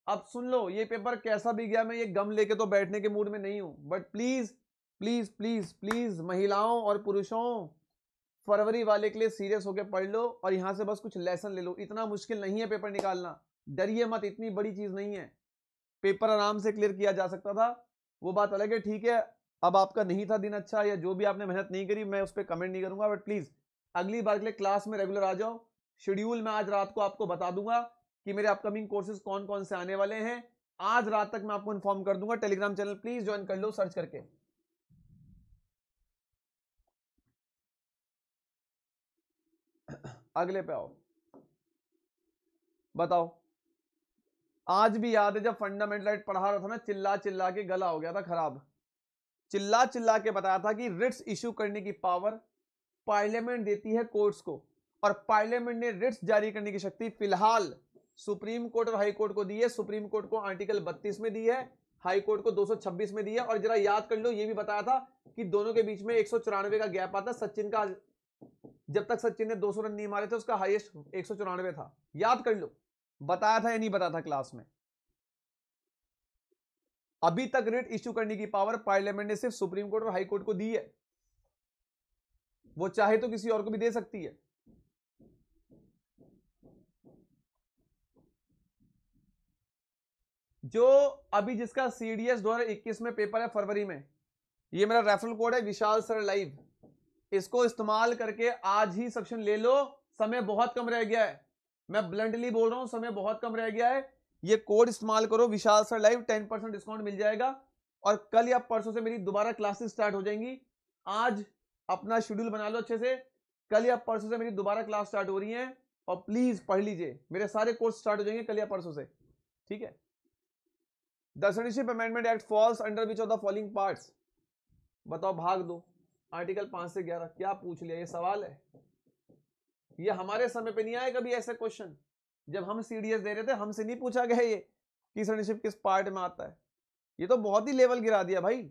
S1: अब सुन लो ये पेपर कैसा भी गया मैं ये गम लेके तो बैठने के मूड में नहीं हूं but please please please please महिलाओं और पुरुषों फरवरी वाले के लिए सीरियस होकर पढ़ लो और यहां से बस कुछ लेसन ले लो इतना मुश्किल नहीं है पेपर निकालना डरिए मत इतनी बड़ी चीज नहीं है पेपर आराम से क्लियर किया जा सकता था वो बात अलग है ठीक है अब आपका नहीं था दिन अच्छा या जो भी आपने मेहनत नहीं करी मैं उस पर कमेंट नहीं करूंगा बट प्लीज अगली बार के लिए क्लास में रेगुलर आ जाओ शेड्यूल मैं आज रात को आपको बता दूंगा कि मेरे अपकमिंग कोर्सेज कौन कौन से आने वाले हैं आज रात तक मैं आपको इन्फॉर्म कर दूंगा टेलीग्राम चैनल प्लीज ज्वाइन कर लो सर्च करके अगले पे आओ बताओ आज भी याद है जब फंडामेंटल राइट पढ़ा रहा था ना चिल्ला चिल्ला के गला हो गया था खराब चिल्ला चिल्ला के बताया था कि रिट्स इश्यू करने की पावर पार्लियामेंट देती है कोर्ट्स को और पार्लियामेंट ने रिट्स जारी करने की शक्ति फिलहाल सुप्रीम कोर्ट और हाई कोर्ट को दी है सुप्रीम कोर्ट को आर्टिकल 32 में दी है हाई कोर्ट को 226 में दी है और जरा याद कर लो ये भी बताया था कि दोनों के बीच में एक का गैप आता सचिन का जब तक सचिन ने 200 रन नहीं मारे थे उसका हाईएस्ट एक था याद कर लो बताया था या नहीं बताया था क्लास में अभी तक रिट इश्यू करने की पावर पार्लियामेंट ने सिर्फ सुप्रीम कोर्ट और हाई कोर्ट को दी है वो चाहे तो किसी और को भी दे सकती है जो अभी जिसका सी डी एस दो हजार इक्कीस में पेपर है फरवरी में ये मेरा रेफरल कोड है विशाल सर लाइव इसको इस्तेमाल करके आज ही सेक्शन ले लो समय बहुत कम रह गया है मैं ब्लंटली बोल रहा हूं समय बहुत कम रह गया है ये कोड इस्तेमाल करो Vishal sir live ten percent discount मिल जाएगा और कल या परसों से मेरी दोबारा क्लासेस स्टार्ट हो जाएंगी आज अपना शेड्यूल बना लो अच्छे से कल या परसों से मेरी दोबारा क्लास स्टार्ट हो रही है और प्लीज़ पढ़ लीजिए मेरे सारे कोर्स स्टार्ट हो जाएंगे कल या परसों से ठीक है the citizenship amendment act falls under which of the following parts बताओ भाग दो आर्टिकल पांच से ग्यारह क्या पूछ लिया ये सवाल है ये हमारे समय पे नहीं आए कभी ऐसे क्वेश्चन जब हम सीडीएस दे रहे थे हमसे नहीं पूछा गया ये कि सिटीजशिप किस पार्ट में आता है ये तो बहुत ही लेवल गिरा दिया भाई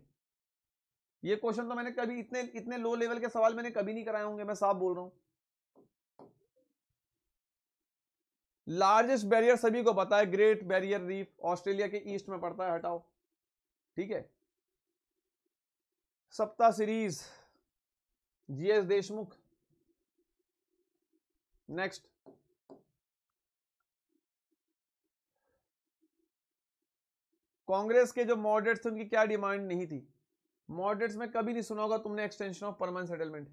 S1: ये क्वेश्चन तो मैंने कभी इतने इतने लो लेवल के सवाल मैंने कभी नहीं कराए होंगे मैं साफ बोल रहा हूँ लार्जेस्ट बैरियर सभी को पता है ग्रेट बैरियर रीफ ऑस्ट्रेलिया के ईस्ट में पड़ता है हटाओ ठीक है सप्ताह series GS Deshmukh next Congress के जो मॉडरेट्स थे उनकी क्या डिमांड नहीं थी मॉडरेट्स में कभी नहीं सुना होगा तुमने एक्सटेंशन ऑफ परमानेंट सेटलमेंट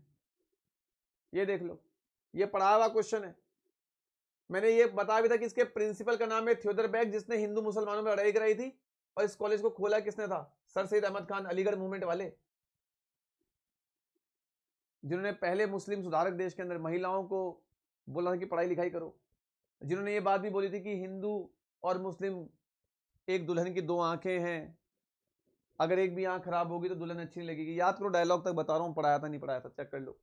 S1: ये देख लो ये पढ़ा हुआ क्वेश्चन है मैंने ये बताया भी था कि इसके प्रिंसिपल का नाम है थियोदर बैग जिसने हिंदू मुसलमानों में लड़ाई कराई थी और इस कॉलेज को खोला किसने था सर सैद अहमद खान अलीगढ़ मूवमेंट वाले जिन्होंने पहले मुस्लिम सुधारक देश के अंदर महिलाओं को बोला था कि पढ़ाई लिखाई करो जिन्होंने ये बात भी बोली थी कि हिंदू और मुस्लिम एक दुल्हन की दो आंखें हैं अगर एक भी आंख खराब होगी तो दुल्हन अच्छी नहीं लगेगी याद करो डायलॉग तक बता रहा हूँ पढ़ाया था नहीं पढ़ाया था चेक कर लो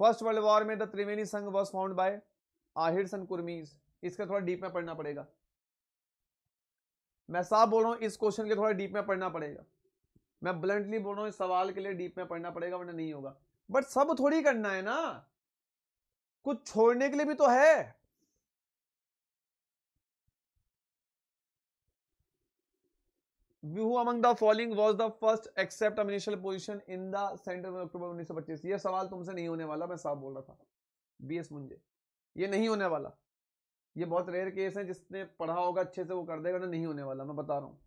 S1: फर्स्ट वर्ल्ड वॉर में the Triveni Sangh was found by Ahir सन कुर्मीज इसका थोड़ा डीप में पढ़ना पड़ेगा मैं साफ बोल रहा हूँ इस क्वेश्चन के थोड़ा डीप में पढ़ना पड़ेगा मैं ब्लंटली बोल रहा हूँ इस सवाल के लिए डीप में पढ़ना पड़ेगा वरना नहीं होगा बट सब थोड़ी करना है ना कुछ छोड़ने के लिए भी तो है who among the following was the first accept a ministerial position in the center in October 1925 ये सवाल तुमसे नहीं होने वाला मैं साफ बोल रहा था बी एस मुंजे ये नहीं होने वाला ये बहुत रेयर केस है जिसने पढ़ा होगा अच्छे से वो कर देगा ना नहीं होने वाला मैं बता रहा हूँ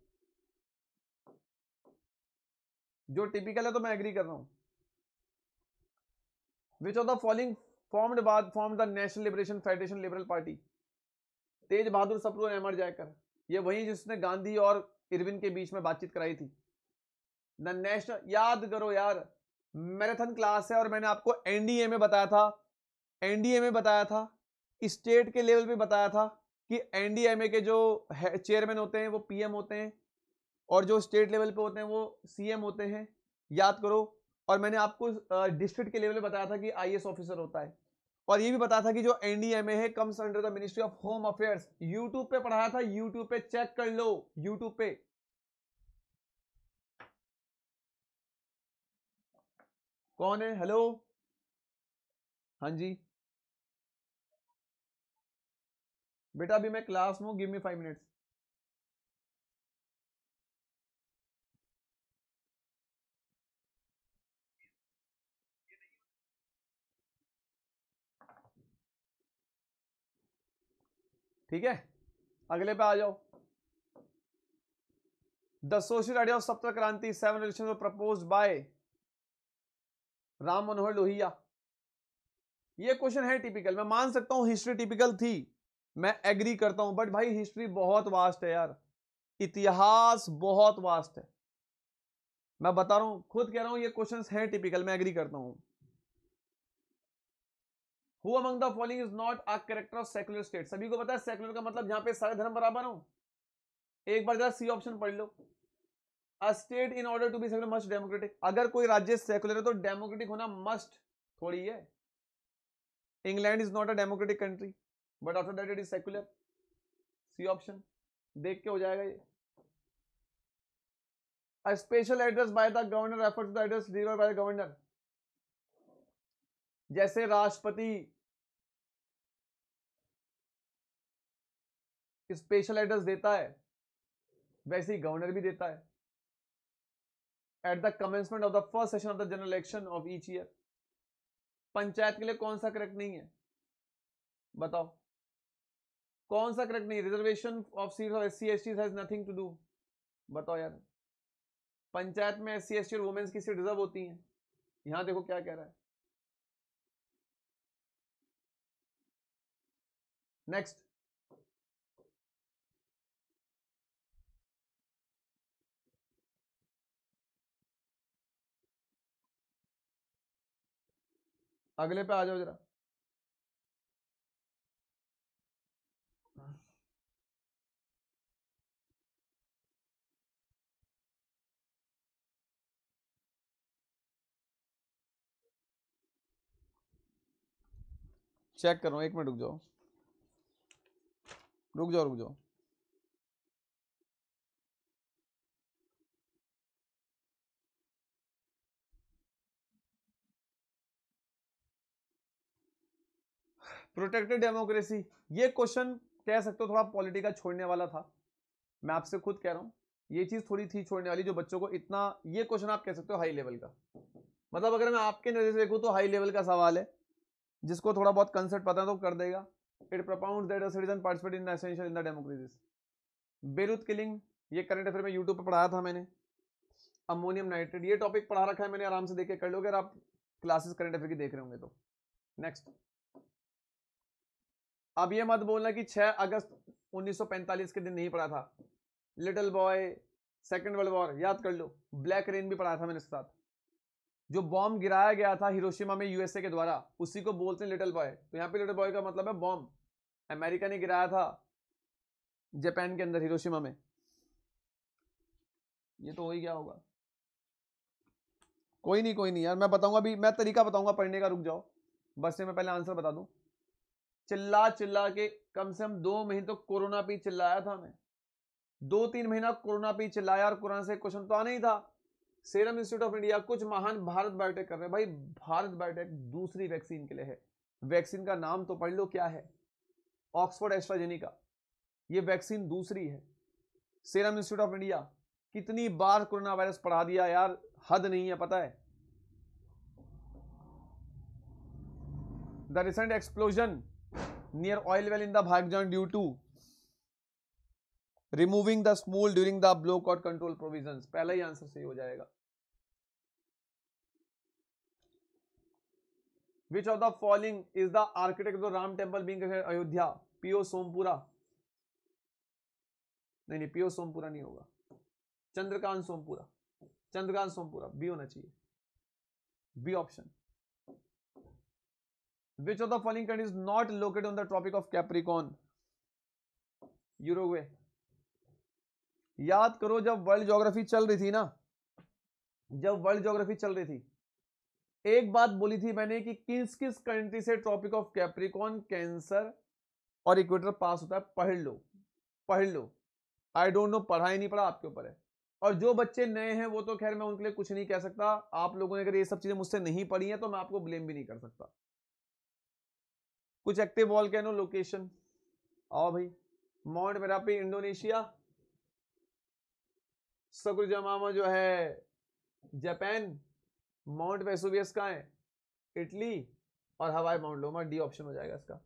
S1: जो टिपिकल है तो मैं एग्री कर रहा हूँ which of the following formed बाद form the national liberation federation liberal party Tej Bahadur Sapru और एमर जायकर ये वही जिसने गांधी और इरविन के बीच में बातचीत कराई थी द नेशनल याद करो यार मैराथन क्लास है और मैंने आपको एनडीए में बताया था एनडीए में बताया था स्टेट के लेवल पे बताया था कि एनडीएमए के जो चेयरमैन होते हैं वो पीएम होते हैं और जो स्टेट लेवल पे होते हैं वो सीएम होते हैं याद करो और मैंने आपको डिस्ट्रिक्ट के लेवल पे बताया था कि आईएएस ऑफिसर होता है और ये भी बताया था कि जो एनडीएमए है comes under the ministry of home affairs YouTube पे पढ़ाया था यूट्यूब पे चेक कर लो यूट्यूब पे
S2: कौन है हेलो हाँ जी बेटा अभी मैं क्लास में हूं गिव मी फाइव मिनट्स
S1: ठीक है अगले पे आ जाओ the social idea of Sapt Kranti seven relation propose by Ram Manohar Lohia ये क्वेश्चन है टिपिकल मैं मान सकता हूं हिस्ट्री टिपिकल थी मैं एग्री करता हूं बट भाई हिस्ट्री बहुत वास्ट है यार इतिहास बहुत वास्ट है मैं बता रहा हूं खुद कह रहा हूं ये क्वेश्चंस हैं टिपिकल मैं एग्री करता हूं who among the following is not a character of state सभी को पता है का मतलब पे सारे धर्म बराबर हो एक बार जरा सी ऑप्शन पढ़ लो a state in order to be must democratic अगर कोई राज्य सेक्युलर है तो डेमोक्रेटिक होना मस्ट थोड़ी है England is not a democratic country but after that it is secular C option देख के हो जाएगा ये special address by the governor refer to the address address by by जैसे राष्ट्रपति
S2: स्पेशल एड्रेस देता है
S1: वैसे ही गवर्नर भी देता है at the commencement of the first session of the general election of each year panchayat के लिए कौन सा करेक्ट नहीं है बताओ कौन सा करेक्ट नहीं reservation of seat of S C S T has nothing to do बताओ यार पंचायत में एस सी एस टी और वुमेन्स की सीट रिजर्व होती
S2: हैं यहां देखो क्या कह रहा है नेक्स्ट अगले पे आ जाओ जरा चेक करो एक मिनट रुक जाओ रुक जाओ रुक जाओ
S1: प्रोटेक्टेड डेमोक्रेसी ये क्वेश्चन कह सकते हो थोड़ा का छोड़ने वाला था मैं आपसे खुद कह रहा हूं ये चीज़ थोड़ी थी छोड़ने वाली जो बच्चों को इतना ये क्वेश्चन आप कह सकते हो हाई लेवल का मतलब अगर मैं आपके नज़र से देखूं तो हाई लेवल का सवाल है जिसको थोड़ा बहुत कंसेप्ट पता है तो कर देगा it propound that a citizen participate in essential in the democracies Beirut killing ये करंट अफेयर में यूट्यूब पर पढ़ाया था मैंने अमोनियम नाइट्रेट ये टॉपिक पढ़ा रखा है मैंने आराम से देख के कर लो अगर आप क्लासेस करंट अफेयर की देख रहे होंगे तो नेक्स्ट अब ये मत बोलना कि 6 अगस्त 1945 के दिन नहीं पढ़ा था little boy second world war याद कर लो ब्लैक रेन भी पढ़ाया था मैंने इसके साथ जो बॉम्ब गिराया गया था हिरोशिमा में यूएसए के द्वारा उसी को बोलते हैं लिटिल बॉय तो यहाँ पे लिटिल बॉय का मतलब है बॉम्ब अमेरिका ने गिराया था जापान के अंदर हिरोशिमा में ये तो हो ही क्या होगा कोई नहीं कोई नहीं यार मैं बताऊंगा अभी मैं तरीका बताऊंगा पढ़ने का रुक जाओ बस से मैं पहले आंसर बता दूं चिल्ला चिल्ला के कम से कम दो महीने तो कोरोना पे चिल्लाया था मैं दो तीन महीना कोरोना पे चिल्लाया और कोरोना से क्वेश्चन तो आना ही था सेरम इंस्टीट्यूट ऑफ इंडिया कुछ महान भारत बायोटेक कर रहे हैं भाई भारत बायोटेक दूसरी वैक्सीन के लिए है वैक्सीन का नाम तो पढ़ लो क्या है ऑक्सफोर्ड एस्ट्राजेनिका ये वैक्सीन दूसरी है सेरम इंस्टीट्यूट ऑफ इंडिया कितनी बार कोरोना वायरस पढ़ा दिया यार हद नहीं है पता है the recent explosion near oil well in the Baghjan due to removing the spool during the blowout control provision पहला ही आंसर सही हो जाएगा which of the following is the architect of Ram temple being Ayodhya P O Sompura नहीं नहीं पीओ सोमपुरा नहीं होगा चंद्रकांत सोमपुरा चंद्रकांत सोमपुरा बी होना चाहिए B option which of the following country is not locate on the topic of Capricorn यूरोगे याद करो जब वर्ल्ड ज्योग्राफी चल रही थी ना जब वर्ल्ड ज्योग्राफी चल रही थी एक बात बोली थी मैंने कि किस किस कंट्री से ट्रॉपिक ऑफ कैप्रिकॉन कैंसर और इक्वेटर पास होता है पढ़ लो पढ़ लो आई डोंट नो पढ़ा ही नहीं पढ़ा आपके ऊपर है और जो बच्चे नए हैं वो तो खैर मैं उनके लिए कुछ नहीं कह सकता आप लोगों ने अगर ये सब चीज़ें मुझसे नहीं पढ़ी हैं तो मैं आपको ब्लेम भी नहीं कर सकता कुछ एक्टिव वॉल कैनो लोकेशन आओ भाई माउंट मेरापी इंडोनेशिया सकुर जो है जापान माउंट वेसुवियस कहाँ है इटली और हवाई माउंट लोमा डी ऑप्शन हो जाएगा इसका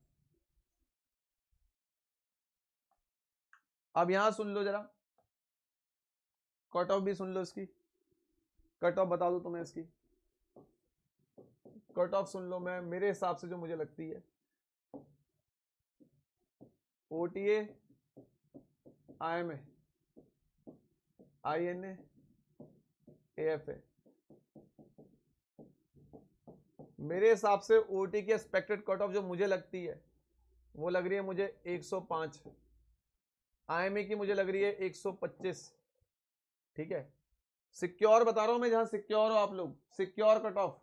S1: अब यहां सुन लो जरा कट ऑफ भी सुन लो इसकी कट ऑफ बता दो तुम्हें इसकी कट ऑफ सुन लो मैं मेरे हिसाब से जो मुझे लगती है OTA I M A I N A F A मेरे हिसाब से ओ की एक्सपेक्टेड कट ऑफ जो मुझे लगती है वो लग रही है मुझे 105 आईएमए की मुझे लग रही है 125 ठीक है सिक्योर बता रहा हूं मैं जहां सिक्योर हो आप लोग secure cut off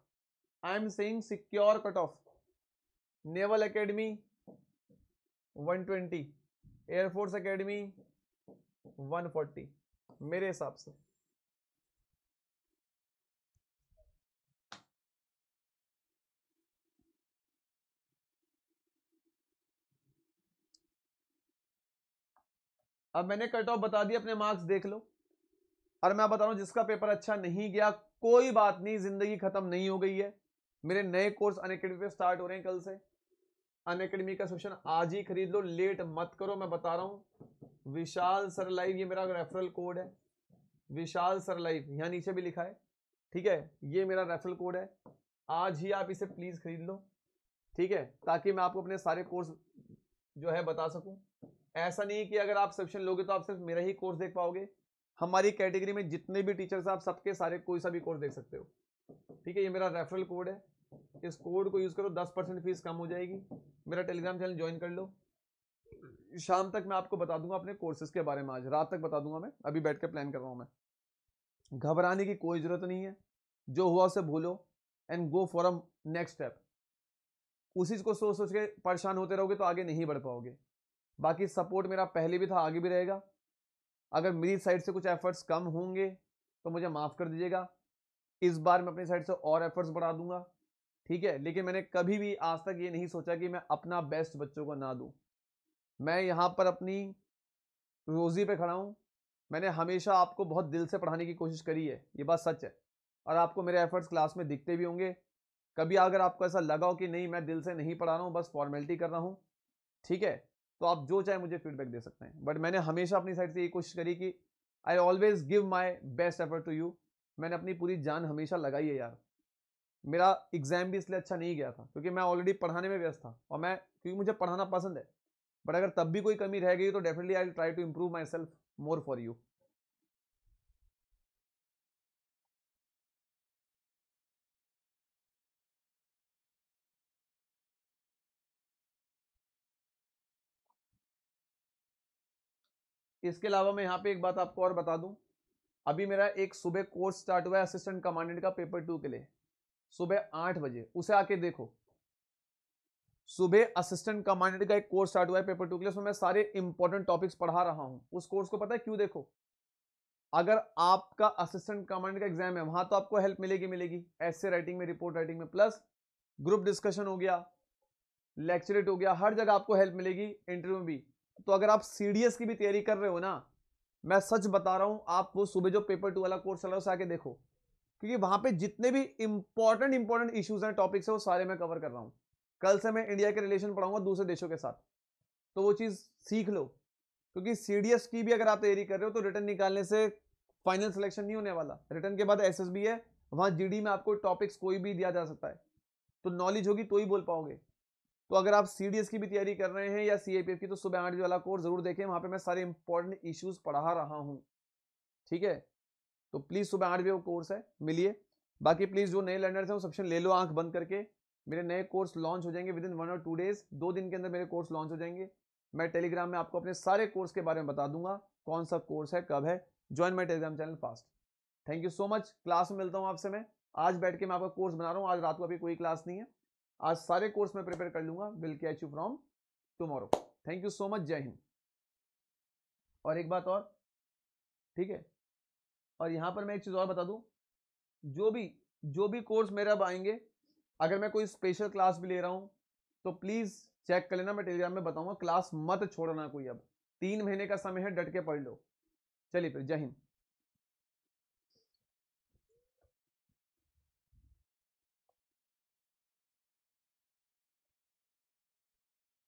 S1: I am saying secure cut off naval academy 120 air force academy one मेरे हिसाब से अब मैंने कट ऑफ बता दिया अपने मार्क्स देख लो और मैं बता रहा हूँ जिसका पेपर अच्छा नहीं गया कोई बात नहीं जिंदगी खत्म नहीं हो गई है मेरे नए कोर्स अनकेडमी पे स्टार्ट हो रहे हैं कल से अनकेडमी का सेशन आज ही खरीद लो लेट मत करो मैं बता रहा हूँ विशाल सर लाइव ये मेरा रेफरल कोड है विशाल सर लाइव यहाँ नीचे भी लिखा है ठीक है ये मेरा रेफरल कोड है आज ही आप इसे प्लीज़ खरीद लो ठीक है ताकि मैं आपको अपने सारे कोर्स जो है बता सकूँ ऐसा नहीं कि अगर आप सब्सक्रिप्शन लोगे तो आप सिर्फ मेरा ही कोर्स देख पाओगे हमारी कैटेगरी में जितने भी टीचर्स आप सबके सारे कोई सा भी कोर्स देख सकते हो ठीक है ये मेरा रेफरल कोड है इस कोड को यूज़ करो दस परसेंट फीस कम हो जाएगी मेरा टेलीग्राम चैनल ज्वाइन कर लो शाम तक मैं आपको बता दूंगा अपने कोर्सेज के बारे में आज रात तक बता दूंगा मैं अभी बैठ कर प्लान कर रहा हूँ मैं घबराने की कोई ज़रूरत नहीं है जो हुआ उसे भूलो and go for a next step उसी को सोच सोच के परेशान होते रहोगे तो आगे नहीं बढ़ पाओगे बाकी सपोर्ट मेरा पहले भी था आगे भी रहेगा अगर मेरी साइड से कुछ एफर्ट्स कम होंगे तो मुझे माफ़ कर दीजिएगा इस बार मैं अपनी साइड से और एफर्ट्स बढ़ा दूंगा ठीक है लेकिन मैंने कभी भी आज तक ये नहीं सोचा कि मैं अपना बेस्ट बच्चों को ना दूँ मैं यहाँ पर अपनी रोज़ी पे खड़ा हूँ मैंने हमेशा आपको बहुत दिल से पढ़ाने की कोशिश करी है ये बात सच है और आपको मेरे एफर्ट्स क्लास में दिखते भी होंगे कभी अगर आपको ऐसा लगा हो कि नहीं मैं दिल से नहीं पढ़ा रहा हूँ बस फॉर्मेलिटी कर रहा हूँ ठीक है तो आप जो चाहे मुझे फीडबैक दे सकते हैं बट मैंने हमेशा अपनी साइड से ये कोशिश करी कि I always give my best effort to you मैंने अपनी पूरी जान हमेशा लगाई है यार मेरा एग्जाम भी इसलिए अच्छा नहीं गया था क्योंकि मैं ऑलरेडी पढ़ाने में व्यस्त था और मैं क्योंकि मुझे पढ़ाना पसंद है बट अगर तब भी कोई कमी रह गई तो definitely I try to improve myself more for you इसके अलावा मैं यहाँ पे एक बात आपको और बता दूं अभी मेरा एक सुबह कोर्स स्टार्ट हुआ है असिस्टेंट कमांडेंट का पेपर टू के लिए सुबह आठ बजे उसे आके देखो सुबह असिस्टेंट कमांडेंट का एक कोर्स स्टार्ट हुआ है पेपर टू के लिए उसमें मैं सारे इंपॉर्टेंट टॉपिक्स पढ़ा रहा हूँ उस कोर्स को पता है क्यों देखो अगर आपका असिस्टेंट कमांडेंट का एग्जाम है वहां तो आपको हेल्प मिलेगी मिलेगी ऐसे राइटिंग में रिपोर्ट राइटिंग में प्लस ग्रुप डिस्कशन हो गया लेक्चरेट हो गया हर जगह आपको हेल्प मिलेगी इंटरव्यू में भी तो अगर आप सीडीएस की भी तैयारी कर रहे हो ना मैं सच बता रहा हूं आप वो सुबह जो पेपर टू वाला कोर्स चला उसे आके देखो क्योंकि वहां पे जितने भी इंपॉर्टेंट इंपॉर्टेंट इश्यूज हैं टॉपिक्स है वो सारे मैं कवर कर रहा हूँ कल से मैं इंडिया के रिलेशन पढ़ाऊंगा दूसरे देशों के साथ तो वो चीज़ सीख लो क्योंकि सीडीएस की भी अगर आप तैयारी कर रहे हो तो रिटर्न निकालने से फाइनल सिलेक्शन नहीं होने वाला रिटर्न के बाद एस है वहां जी में आपको टॉपिक्स कोई भी दिया जा सकता है तो नॉलेज होगी तो ही बोल पाओगे तो अगर आप सी की भी तैयारी कर रहे हैं या सी की तो सुबह आठ बजे वाला कोर्स जरूर देखें वहां पर मैं सारे इंपॉर्टेंट इशूज़ पढ़ा रहा हूँ ठीक है तो प्लीज़ सुबह आठ बजे वो कोर्स है मिलिए बाकी प्लीज़ जो नए लर्नर्स हैं वो सब्सक्रिप्शन ले लो आंख बंद करके मेरे नए कोर्स लॉन्च हो जाएंगे विद इन वन और टू डेज दो दिन के अंदर मेरे कोर्स लॉन्च हो जाएंगे मैं टेलीग्राम में आपको अपने सारे कोर्स के बारे में बता दूंगा कौन सा कोर्स है कब है join my telegram channel fast thank you so much class में मिलता हूँ आपसे मैं आज बैठ के मैं आपका कोर्स बना रहा हूँ आज रात को अभी कोई क्लास नहीं है आज सारे कोर्स में प्रिपेयर कर लूंगा will catch you from tomorrow thank you so much जय हिंद और एक बात और ठीक है और यहां पर मैं एक चीज़ और बता दू जो भी जो भी कोर्स मेरे अब आएंगे अगर मैं कोई स्पेशल क्लास भी ले रहा हूं तो प्लीज़ चेक कर लेना मैं टेलीग्राम में बताऊंगा क्लास मत छोड़ना कोई अब तीन महीने का समय है डट के पढ़ लो चलिए फिर जय हिंद